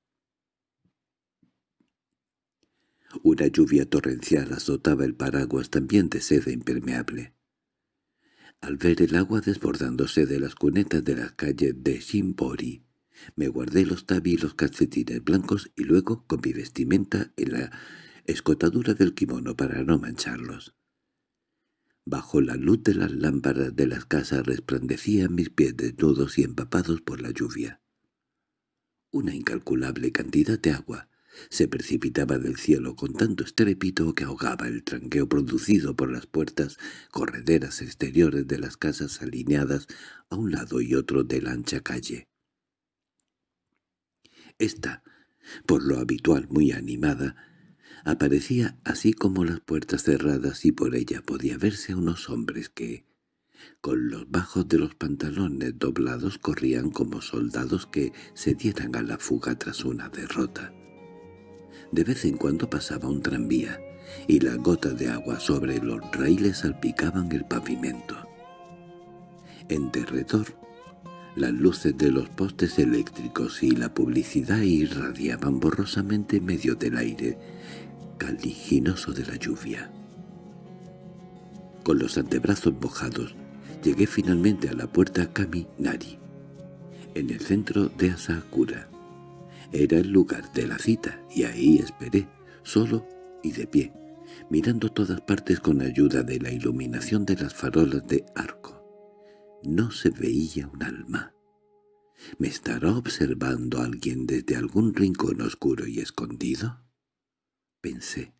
S1: Una lluvia torrencial azotaba el paraguas también de seda impermeable. Al ver el agua desbordándose de las cunetas de las calles de Shimbori, me guardé los tabi y los calcetines blancos y luego, con mi vestimenta, en la escotadura del kimono para no mancharlos. Bajo la luz de las lámparas de las casas resplandecían mis pies desnudos y empapados por la lluvia. Una incalculable cantidad de agua, se precipitaba del cielo con tanto estrépito que ahogaba el tranqueo producido por las puertas correderas exteriores de las casas alineadas a un lado y otro de la ancha calle. Esta, por lo habitual muy animada, aparecía así como las puertas cerradas y por ella podía verse a unos hombres que, con los bajos de los pantalones doblados, corrían como soldados que se dieran a la fuga tras una derrota. De vez en cuando pasaba un tranvía, y las gotas de agua sobre los raíles salpicaban el pavimento. En derredor, las luces de los postes eléctricos y la publicidad irradiaban borrosamente en medio del aire, caliginoso de la lluvia. Con los antebrazos mojados, llegué finalmente a la puerta Kaminari, en el centro de Asakura. Era el lugar de la cita, y ahí esperé, solo y de pie, mirando todas partes con ayuda de la iluminación de las farolas de arco. No se veía un alma. ¿Me estará observando alguien desde algún rincón oscuro y escondido? Pensé.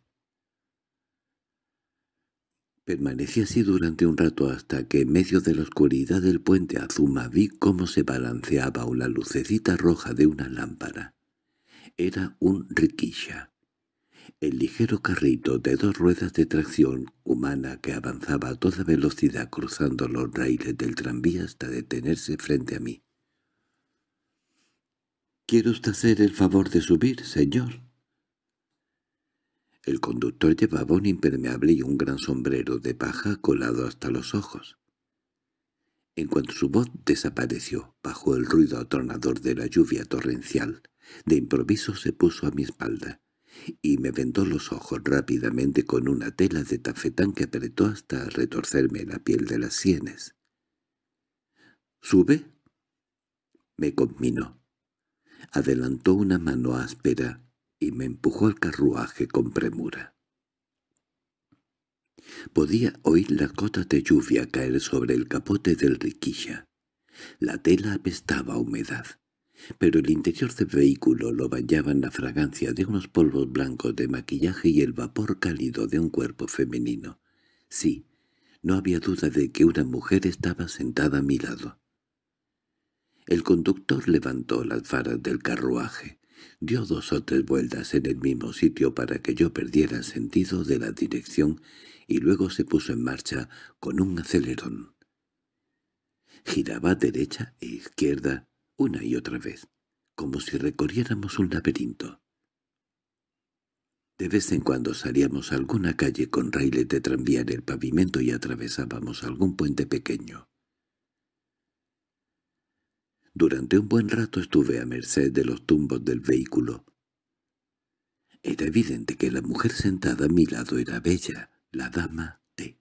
S1: Permanecí así durante un rato hasta que en medio de la oscuridad del puente Azuma vi cómo se balanceaba una lucecita roja de una lámpara era un riquilla. El ligero carrito de dos ruedas de tracción humana que avanzaba a toda velocidad cruzando los raíles del tranvía hasta detenerse frente a mí. —¿Quiere usted hacer el favor de subir, señor? El conductor llevaba un impermeable y un gran sombrero de paja colado hasta los ojos. En cuanto su voz desapareció bajo el ruido atronador de la lluvia torrencial, de improviso se puso a mi espalda y me vendó los ojos rápidamente con una tela de tafetán que apretó hasta retorcerme la piel de las sienes. —¿Sube? —me conminó. Adelantó una mano áspera y me empujó al carruaje con premura. Podía oír las gotas de lluvia caer sobre el capote del riquilla. La tela apestaba a humedad, pero el interior del vehículo lo en la fragancia de unos polvos blancos de maquillaje y el vapor cálido de un cuerpo femenino. Sí, no había duda de que una mujer estaba sentada a mi lado. El conductor levantó las varas del carruaje, dio dos o tres vueltas en el mismo sitio para que yo perdiera el sentido de la dirección y luego se puso en marcha con un acelerón. Giraba derecha e izquierda una y otra vez, como si recorriéramos un laberinto. De vez en cuando salíamos a alguna calle con raíles de tranvía en el pavimento y atravesábamos algún puente pequeño. Durante un buen rato estuve a merced de los tumbos del vehículo. Era evidente que la mujer sentada a mi lado era bella, la dama T,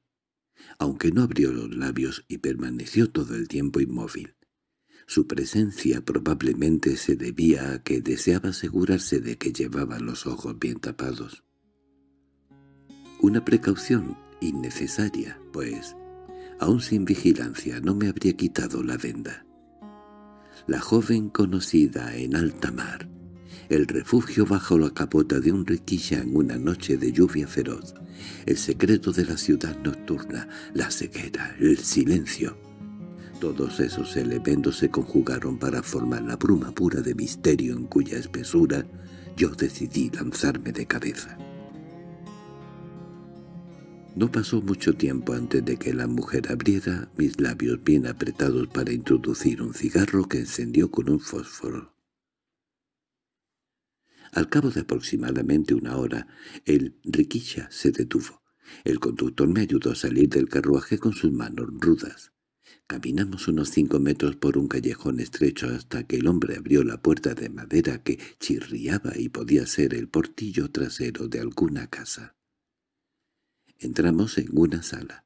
S1: aunque no abrió los labios y permaneció todo el tiempo inmóvil. Su presencia probablemente se debía a que deseaba asegurarse de que llevaba los ojos bien tapados. Una precaución innecesaria, pues, aún sin vigilancia no me habría quitado la venda. La joven conocida en alta mar el refugio bajo la capota de un riquilla en una noche de lluvia feroz, el secreto de la ciudad nocturna, la ceguera, el silencio. Todos esos elementos se conjugaron para formar la bruma pura de misterio en cuya espesura yo decidí lanzarme de cabeza. No pasó mucho tiempo antes de que la mujer abriera mis labios bien apretados para introducir un cigarro que encendió con un fósforo. Al cabo de aproximadamente una hora, el riquilla se detuvo. El conductor me ayudó a salir del carruaje con sus manos rudas. Caminamos unos cinco metros por un callejón estrecho hasta que el hombre abrió la puerta de madera que chirriaba y podía ser el portillo trasero de alguna casa. Entramos en una sala.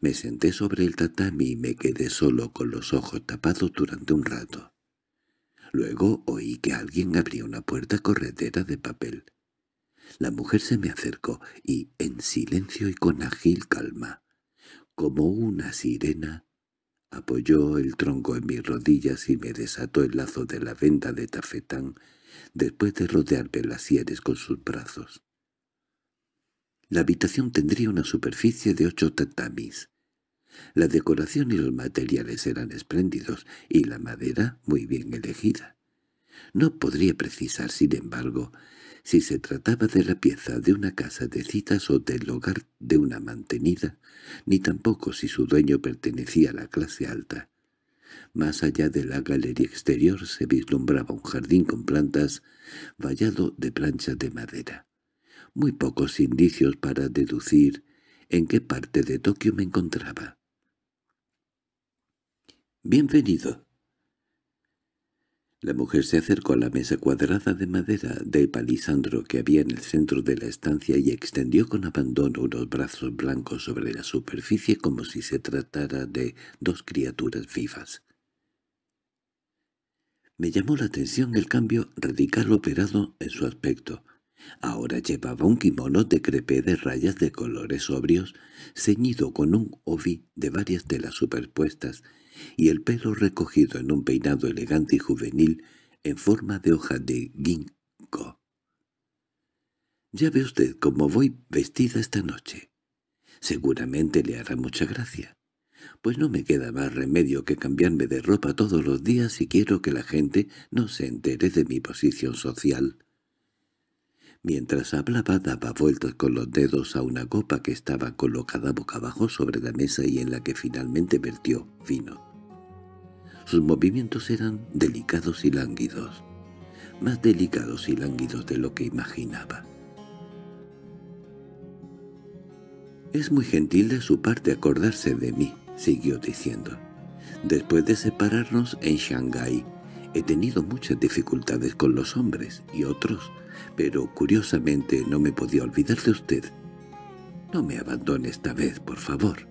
S1: Me senté sobre el tatami y me quedé solo con los ojos tapados durante un rato. Luego oí que alguien abría una puerta corredera de papel. La mujer se me acercó y, en silencio y con ágil calma, como una sirena, apoyó el tronco en mis rodillas y me desató el lazo de la venda de tafetán después de rodearme las sieres con sus brazos. La habitación tendría una superficie de ocho tatamis, la decoración y los materiales eran espléndidos y la madera muy bien elegida. No podría precisar, sin embargo, si se trataba de la pieza de una casa de citas o del hogar de una mantenida, ni tampoco si su dueño pertenecía a la clase alta. Más allá de la galería exterior se vislumbraba un jardín con plantas vallado de planchas de madera. Muy pocos indicios para deducir en qué parte de Tokio me encontraba. Bienvenido. La mujer se acercó a la mesa cuadrada de madera de palisandro que había en el centro de la estancia y extendió con abandono unos brazos blancos sobre la superficie como si se tratara de dos criaturas vivas. Me llamó la atención el cambio radical operado en su aspecto. Ahora llevaba un kimono de crepé de rayas de colores sobrios, ceñido con un obi de varias telas superpuestas, y el pelo recogido en un peinado elegante y juvenil en forma de hoja de ginkgo. —Ya ve usted cómo voy vestida esta noche. Seguramente le hará mucha gracia. Pues no me queda más remedio que cambiarme de ropa todos los días si quiero que la gente no se entere de mi posición social. Mientras hablaba daba vueltas con los dedos a una copa que estaba colocada boca abajo sobre la mesa y en la que finalmente vertió vino. Sus movimientos eran delicados y lánguidos, más delicados y lánguidos de lo que imaginaba. «Es muy gentil de su parte acordarse de mí», siguió diciendo. «Después de separarnos en Shanghái, he tenido muchas dificultades con los hombres y otros pero curiosamente no me podía olvidar de usted. No me abandone esta vez, por favor.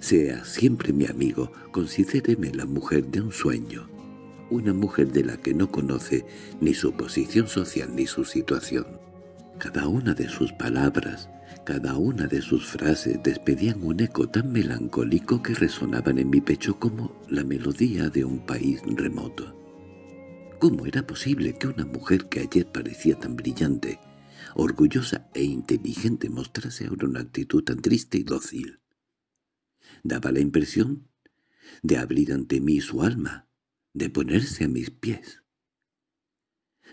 S1: Sea siempre mi amigo, considéreme la mujer de un sueño, una mujer de la que no conoce ni su posición social ni su situación. Cada una de sus palabras, cada una de sus frases despedían un eco tan melancólico que resonaban en mi pecho como la melodía de un país remoto. ¿Cómo era posible que una mujer que ayer parecía tan brillante, orgullosa e inteligente mostrase ahora una actitud tan triste y dócil? Daba la impresión de abrir ante mí su alma, de ponerse a mis pies.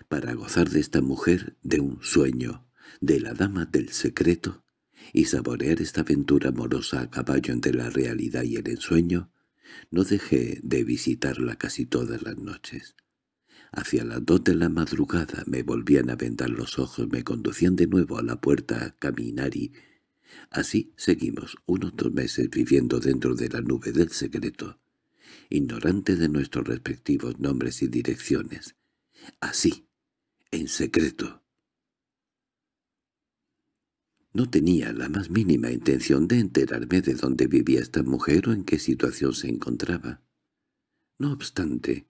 S1: Para gozar de esta mujer, de un sueño, de la dama del secreto, y saborear esta aventura amorosa a caballo entre la realidad y el ensueño, no dejé de visitarla casi todas las noches. Hacia las dos de la madrugada me volvían a vendar los ojos, me conducían de nuevo a la puerta a caminar y... Así seguimos unos dos meses viviendo dentro de la nube del secreto, ignorante de nuestros respectivos nombres y direcciones. Así, en secreto. No tenía la más mínima intención de enterarme de dónde vivía esta mujer o en qué situación se encontraba. No obstante,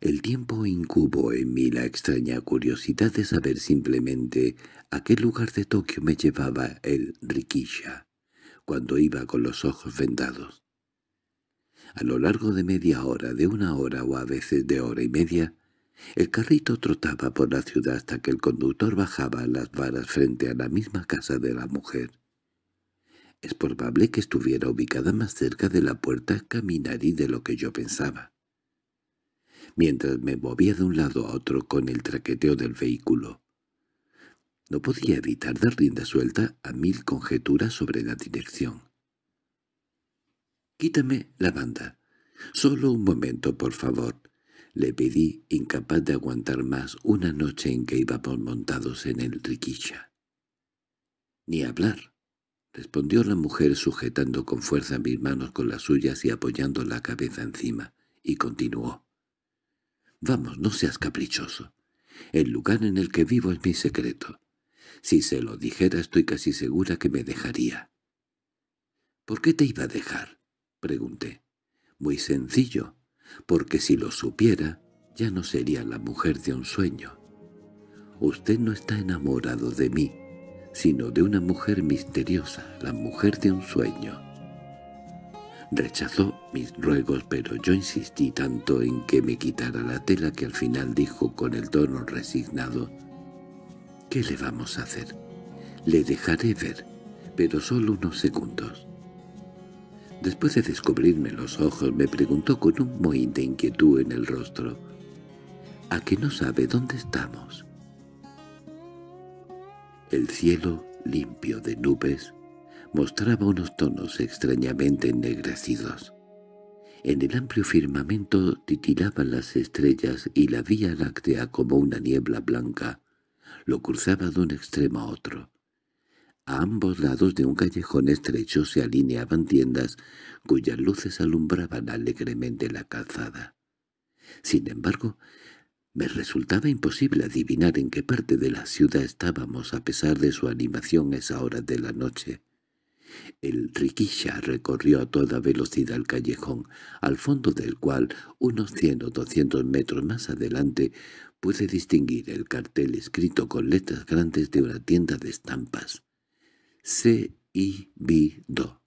S1: el tiempo incubó en mí la extraña curiosidad de saber simplemente a qué lugar de Tokio me llevaba el riquilla, cuando iba con los ojos vendados. A lo largo de media hora, de una hora o a veces de hora y media, el carrito trotaba por la ciudad hasta que el conductor bajaba las varas frente a la misma casa de la mujer. Es probable que estuviera ubicada más cerca de la puerta caminarí de lo que yo pensaba mientras me movía de un lado a otro con el traqueteo del vehículo. No podía evitar dar rienda suelta a mil conjeturas sobre la dirección. «Quítame la banda. Solo un momento, por favor», le pedí, incapaz de aguantar más una noche en que íbamos montados en el riquilla. «Ni hablar», respondió la mujer sujetando con fuerza mis manos con las suyas y apoyando la cabeza encima, y continuó. Vamos, no seas caprichoso. El lugar en el que vivo es mi secreto. Si se lo dijera estoy casi segura que me dejaría. —¿Por qué te iba a dejar? —pregunté. —Muy sencillo, porque si lo supiera ya no sería la mujer de un sueño. Usted no está enamorado de mí, sino de una mujer misteriosa, la mujer de un sueño. Rechazó mis ruegos, pero yo insistí tanto en que me quitara la tela que al final dijo con el tono resignado, «¿Qué le vamos a hacer? Le dejaré ver, pero solo unos segundos». Después de descubrirme los ojos, me preguntó con un mohín de inquietud en el rostro, «¿A qué no sabe dónde estamos?» El cielo limpio de nubes mostraba unos tonos extrañamente ennegrecidos. En el amplio firmamento titilaban las estrellas y la vía láctea como una niebla blanca. Lo cruzaba de un extremo a otro. A ambos lados de un callejón estrecho se alineaban tiendas cuyas luces alumbraban alegremente la calzada. Sin embargo, me resultaba imposible adivinar en qué parte de la ciudad estábamos a pesar de su animación a esa hora de la noche. El riquilla recorrió a toda velocidad el callejón, al fondo del cual, unos cien o doscientos metros más adelante, pude distinguir el cartel escrito con letras grandes de una tienda de estampas. C. I. B. Do.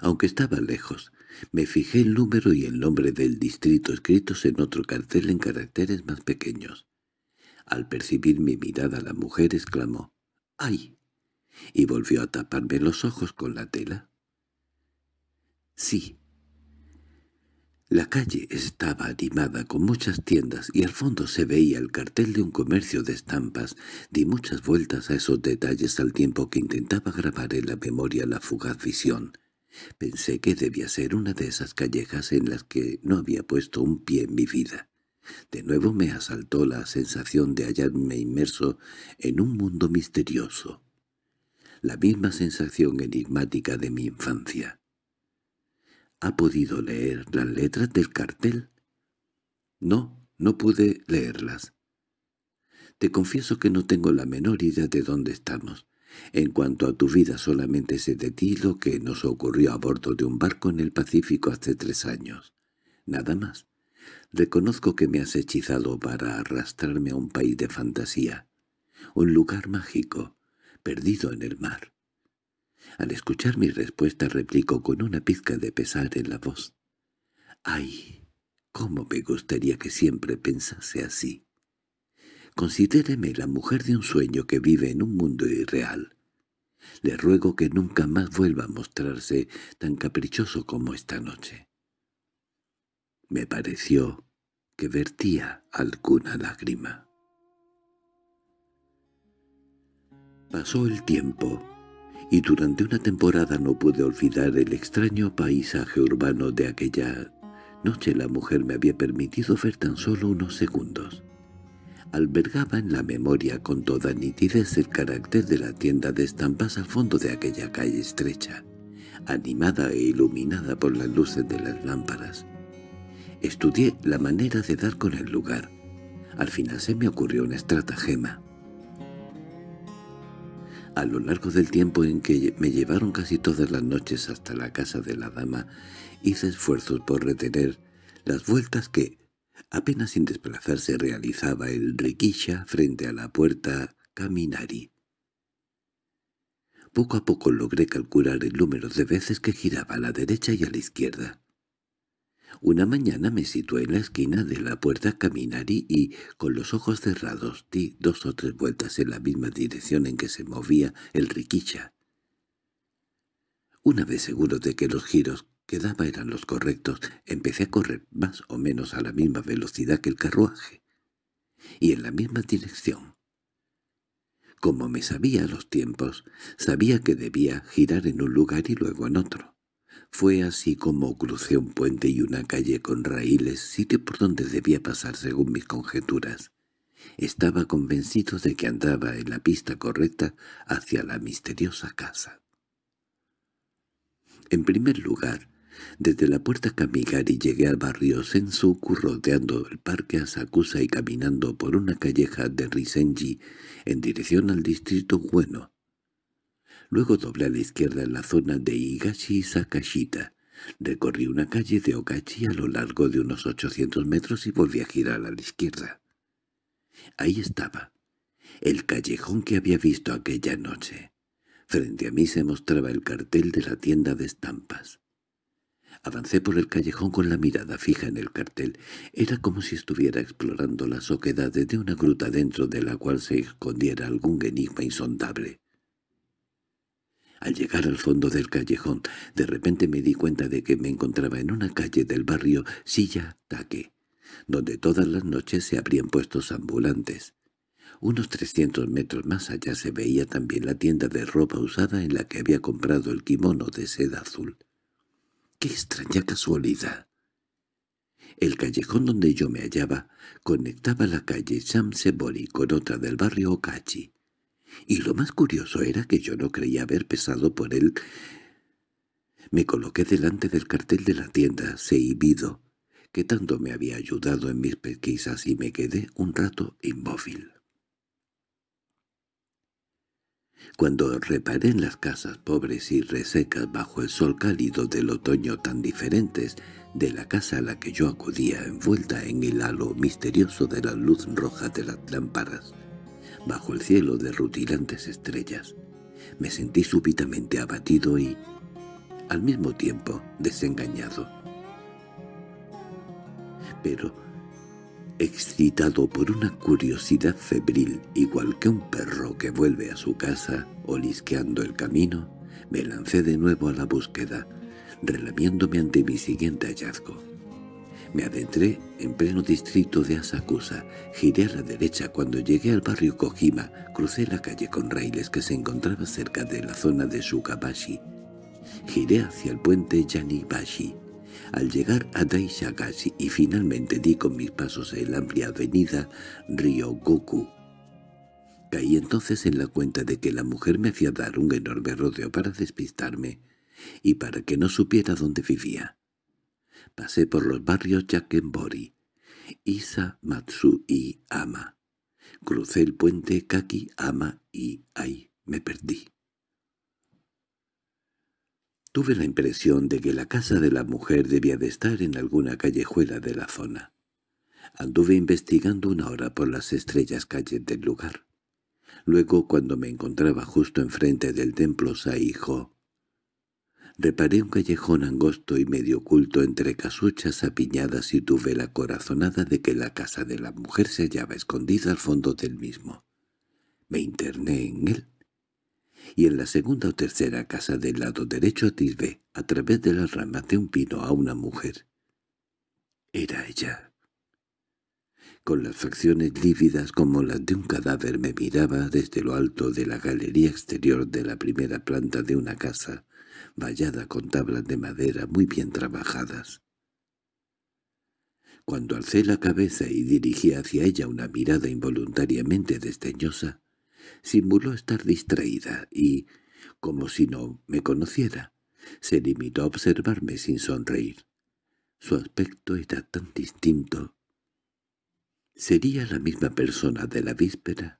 S1: Aunque estaba lejos, me fijé el número y el nombre del distrito escritos en otro cartel en caracteres más pequeños. Al percibir mi mirada la mujer exclamó, —¡Ay! y volvió a taparme los ojos con la tela. Sí. La calle estaba animada con muchas tiendas y al fondo se veía el cartel de un comercio de estampas. Di muchas vueltas a esos detalles al tiempo que intentaba grabar en la memoria la fugaz visión. Pensé que debía ser una de esas callejas en las que no había puesto un pie en mi vida. De nuevo me asaltó la sensación de hallarme inmerso en un mundo misterioso la misma sensación enigmática de mi infancia. —¿Ha podido leer las letras del cartel? —No, no pude leerlas. —Te confieso que no tengo la menor idea de dónde estamos. En cuanto a tu vida solamente sé de ti lo que nos ocurrió a bordo de un barco en el Pacífico hace tres años. Nada más. Reconozco que me has hechizado para arrastrarme a un país de fantasía, un lugar mágico, perdido en el mar. Al escuchar mi respuesta replicó con una pizca de pesar en la voz. —¡Ay! ¿Cómo me gustaría que siempre pensase así? Considéreme la mujer de un sueño que vive en un mundo irreal. Le ruego que nunca más vuelva a mostrarse tan caprichoso como esta noche. Me pareció que vertía alguna lágrima. Pasó el tiempo, y durante una temporada no pude olvidar el extraño paisaje urbano de aquella noche. La mujer me había permitido ver tan solo unos segundos. Albergaba en la memoria con toda nitidez el carácter de la tienda de estampas al fondo de aquella calle estrecha, animada e iluminada por las luces de las lámparas. Estudié la manera de dar con el lugar. Al final se me ocurrió una estratagema. A lo largo del tiempo en que me llevaron casi todas las noches hasta la casa de la dama, hice esfuerzos por retener las vueltas que, apenas sin desplazarse, realizaba el riquilla frente a la puerta Caminari. Poco a poco logré calcular el número de veces que giraba a la derecha y a la izquierda. Una mañana me situé en la esquina de la puerta Caminari y, con los ojos cerrados, di dos o tres vueltas en la misma dirección en que se movía el riquicha. Una vez seguro de que los giros que daba eran los correctos, empecé a correr más o menos a la misma velocidad que el carruaje, y en la misma dirección. Como me sabía los tiempos, sabía que debía girar en un lugar y luego en otro. Fue así como crucé un puente y una calle con raíles, sitio por donde debía pasar según mis conjeturas. Estaba convencido de que andaba en la pista correcta hacia la misteriosa casa. En primer lugar, desde la puerta Kamigari llegué al barrio Sensuku rodeando el parque Asakusa y caminando por una calleja de Risenji en dirección al distrito Bueno. Luego doblé a la izquierda en la zona de Higashi y Sakashita. Recorrí una calle de Okachi a lo largo de unos 800 metros y volví a girar a la izquierda. Ahí estaba, el callejón que había visto aquella noche. Frente a mí se mostraba el cartel de la tienda de estampas. Avancé por el callejón con la mirada fija en el cartel. Era como si estuviera explorando las oquedades de una gruta dentro de la cual se escondiera algún enigma insondable. Al llegar al fondo del callejón, de repente me di cuenta de que me encontraba en una calle del barrio Silla Taque, donde todas las noches se abrían puestos ambulantes. Unos 300 metros más allá se veía también la tienda de ropa usada en la que había comprado el kimono de seda azul. ¡Qué extraña casualidad! El callejón donde yo me hallaba conectaba la calle Shamsebori con otra del barrio Okachi. Y lo más curioso era que yo no creía haber pesado por él. Me coloqué delante del cartel de la tienda Seibido, que tanto me había ayudado en mis pesquisas, y me quedé un rato inmóvil. Cuando reparé en las casas pobres y resecas bajo el sol cálido del otoño tan diferentes de la casa a la que yo acudía envuelta en el halo misterioso de la luz roja de las lámparas, bajo el cielo de rutilantes estrellas. Me sentí súbitamente abatido y, al mismo tiempo, desengañado. Pero, excitado por una curiosidad febril, igual que un perro que vuelve a su casa, olisqueando el camino, me lancé de nuevo a la búsqueda, relamiéndome ante mi siguiente hallazgo. Me adentré en pleno distrito de Asakusa, giré a la derecha cuando llegué al barrio Kojima, crucé la calle con raíles que se encontraba cerca de la zona de Sukabashi. Giré hacia el puente Yanibashi. Al llegar a Daishagashi y finalmente di con mis pasos en la amplia avenida Ryogoku. Caí entonces en la cuenta de que la mujer me hacía dar un enorme rodeo para despistarme y para que no supiera dónde vivía. Pasé por los barrios Yakenbori, Isa, Matsu y Ama. Crucé el puente Kaki, Ama y ahí me perdí. Tuve la impresión de que la casa de la mujer debía de estar en alguna callejuela de la zona. Anduve investigando una hora por las estrellas calles del lugar. Luego, cuando me encontraba justo enfrente del templo Saiho... Reparé un callejón angosto y medio oculto entre casuchas apiñadas y tuve la corazonada de que la casa de la mujer se hallaba escondida al fondo del mismo. Me interné en él y en la segunda o tercera casa del lado derecho atisbé, a través de las ramas de un pino, a una mujer. Era ella. Con las facciones lívidas como las de un cadáver me miraba desde lo alto de la galería exterior de la primera planta de una casa vallada con tablas de madera muy bien trabajadas. Cuando alcé la cabeza y dirigí hacia ella una mirada involuntariamente desdeñosa, simuló estar distraída y, como si no me conociera, se limitó a observarme sin sonreír. Su aspecto era tan distinto. ¿Sería la misma persona de la víspera?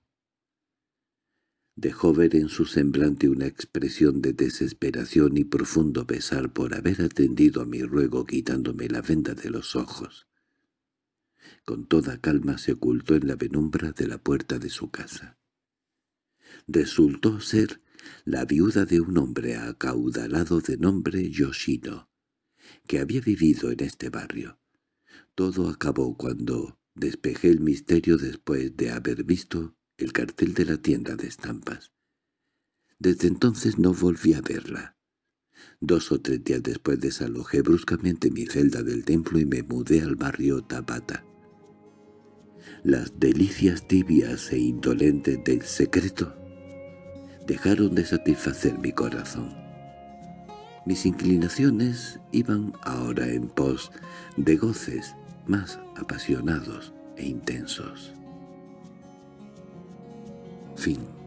S1: dejó ver en su semblante una expresión de desesperación y profundo pesar por haber atendido a mi ruego quitándome la venda de los ojos. Con toda calma se ocultó en la penumbra de la puerta de su casa. Resultó ser la viuda de un hombre acaudalado de nombre Yoshino, que había vivido en este barrio. Todo acabó cuando despejé el misterio después de haber visto el cartel de la tienda de estampas. Desde entonces no volví a verla. Dos o tres días después desalojé bruscamente mi celda del templo y me mudé al barrio Tabata. Las delicias tibias e indolentes del secreto dejaron de satisfacer mi corazón. Mis inclinaciones iban ahora en pos de goces más apasionados e intensos. Fin.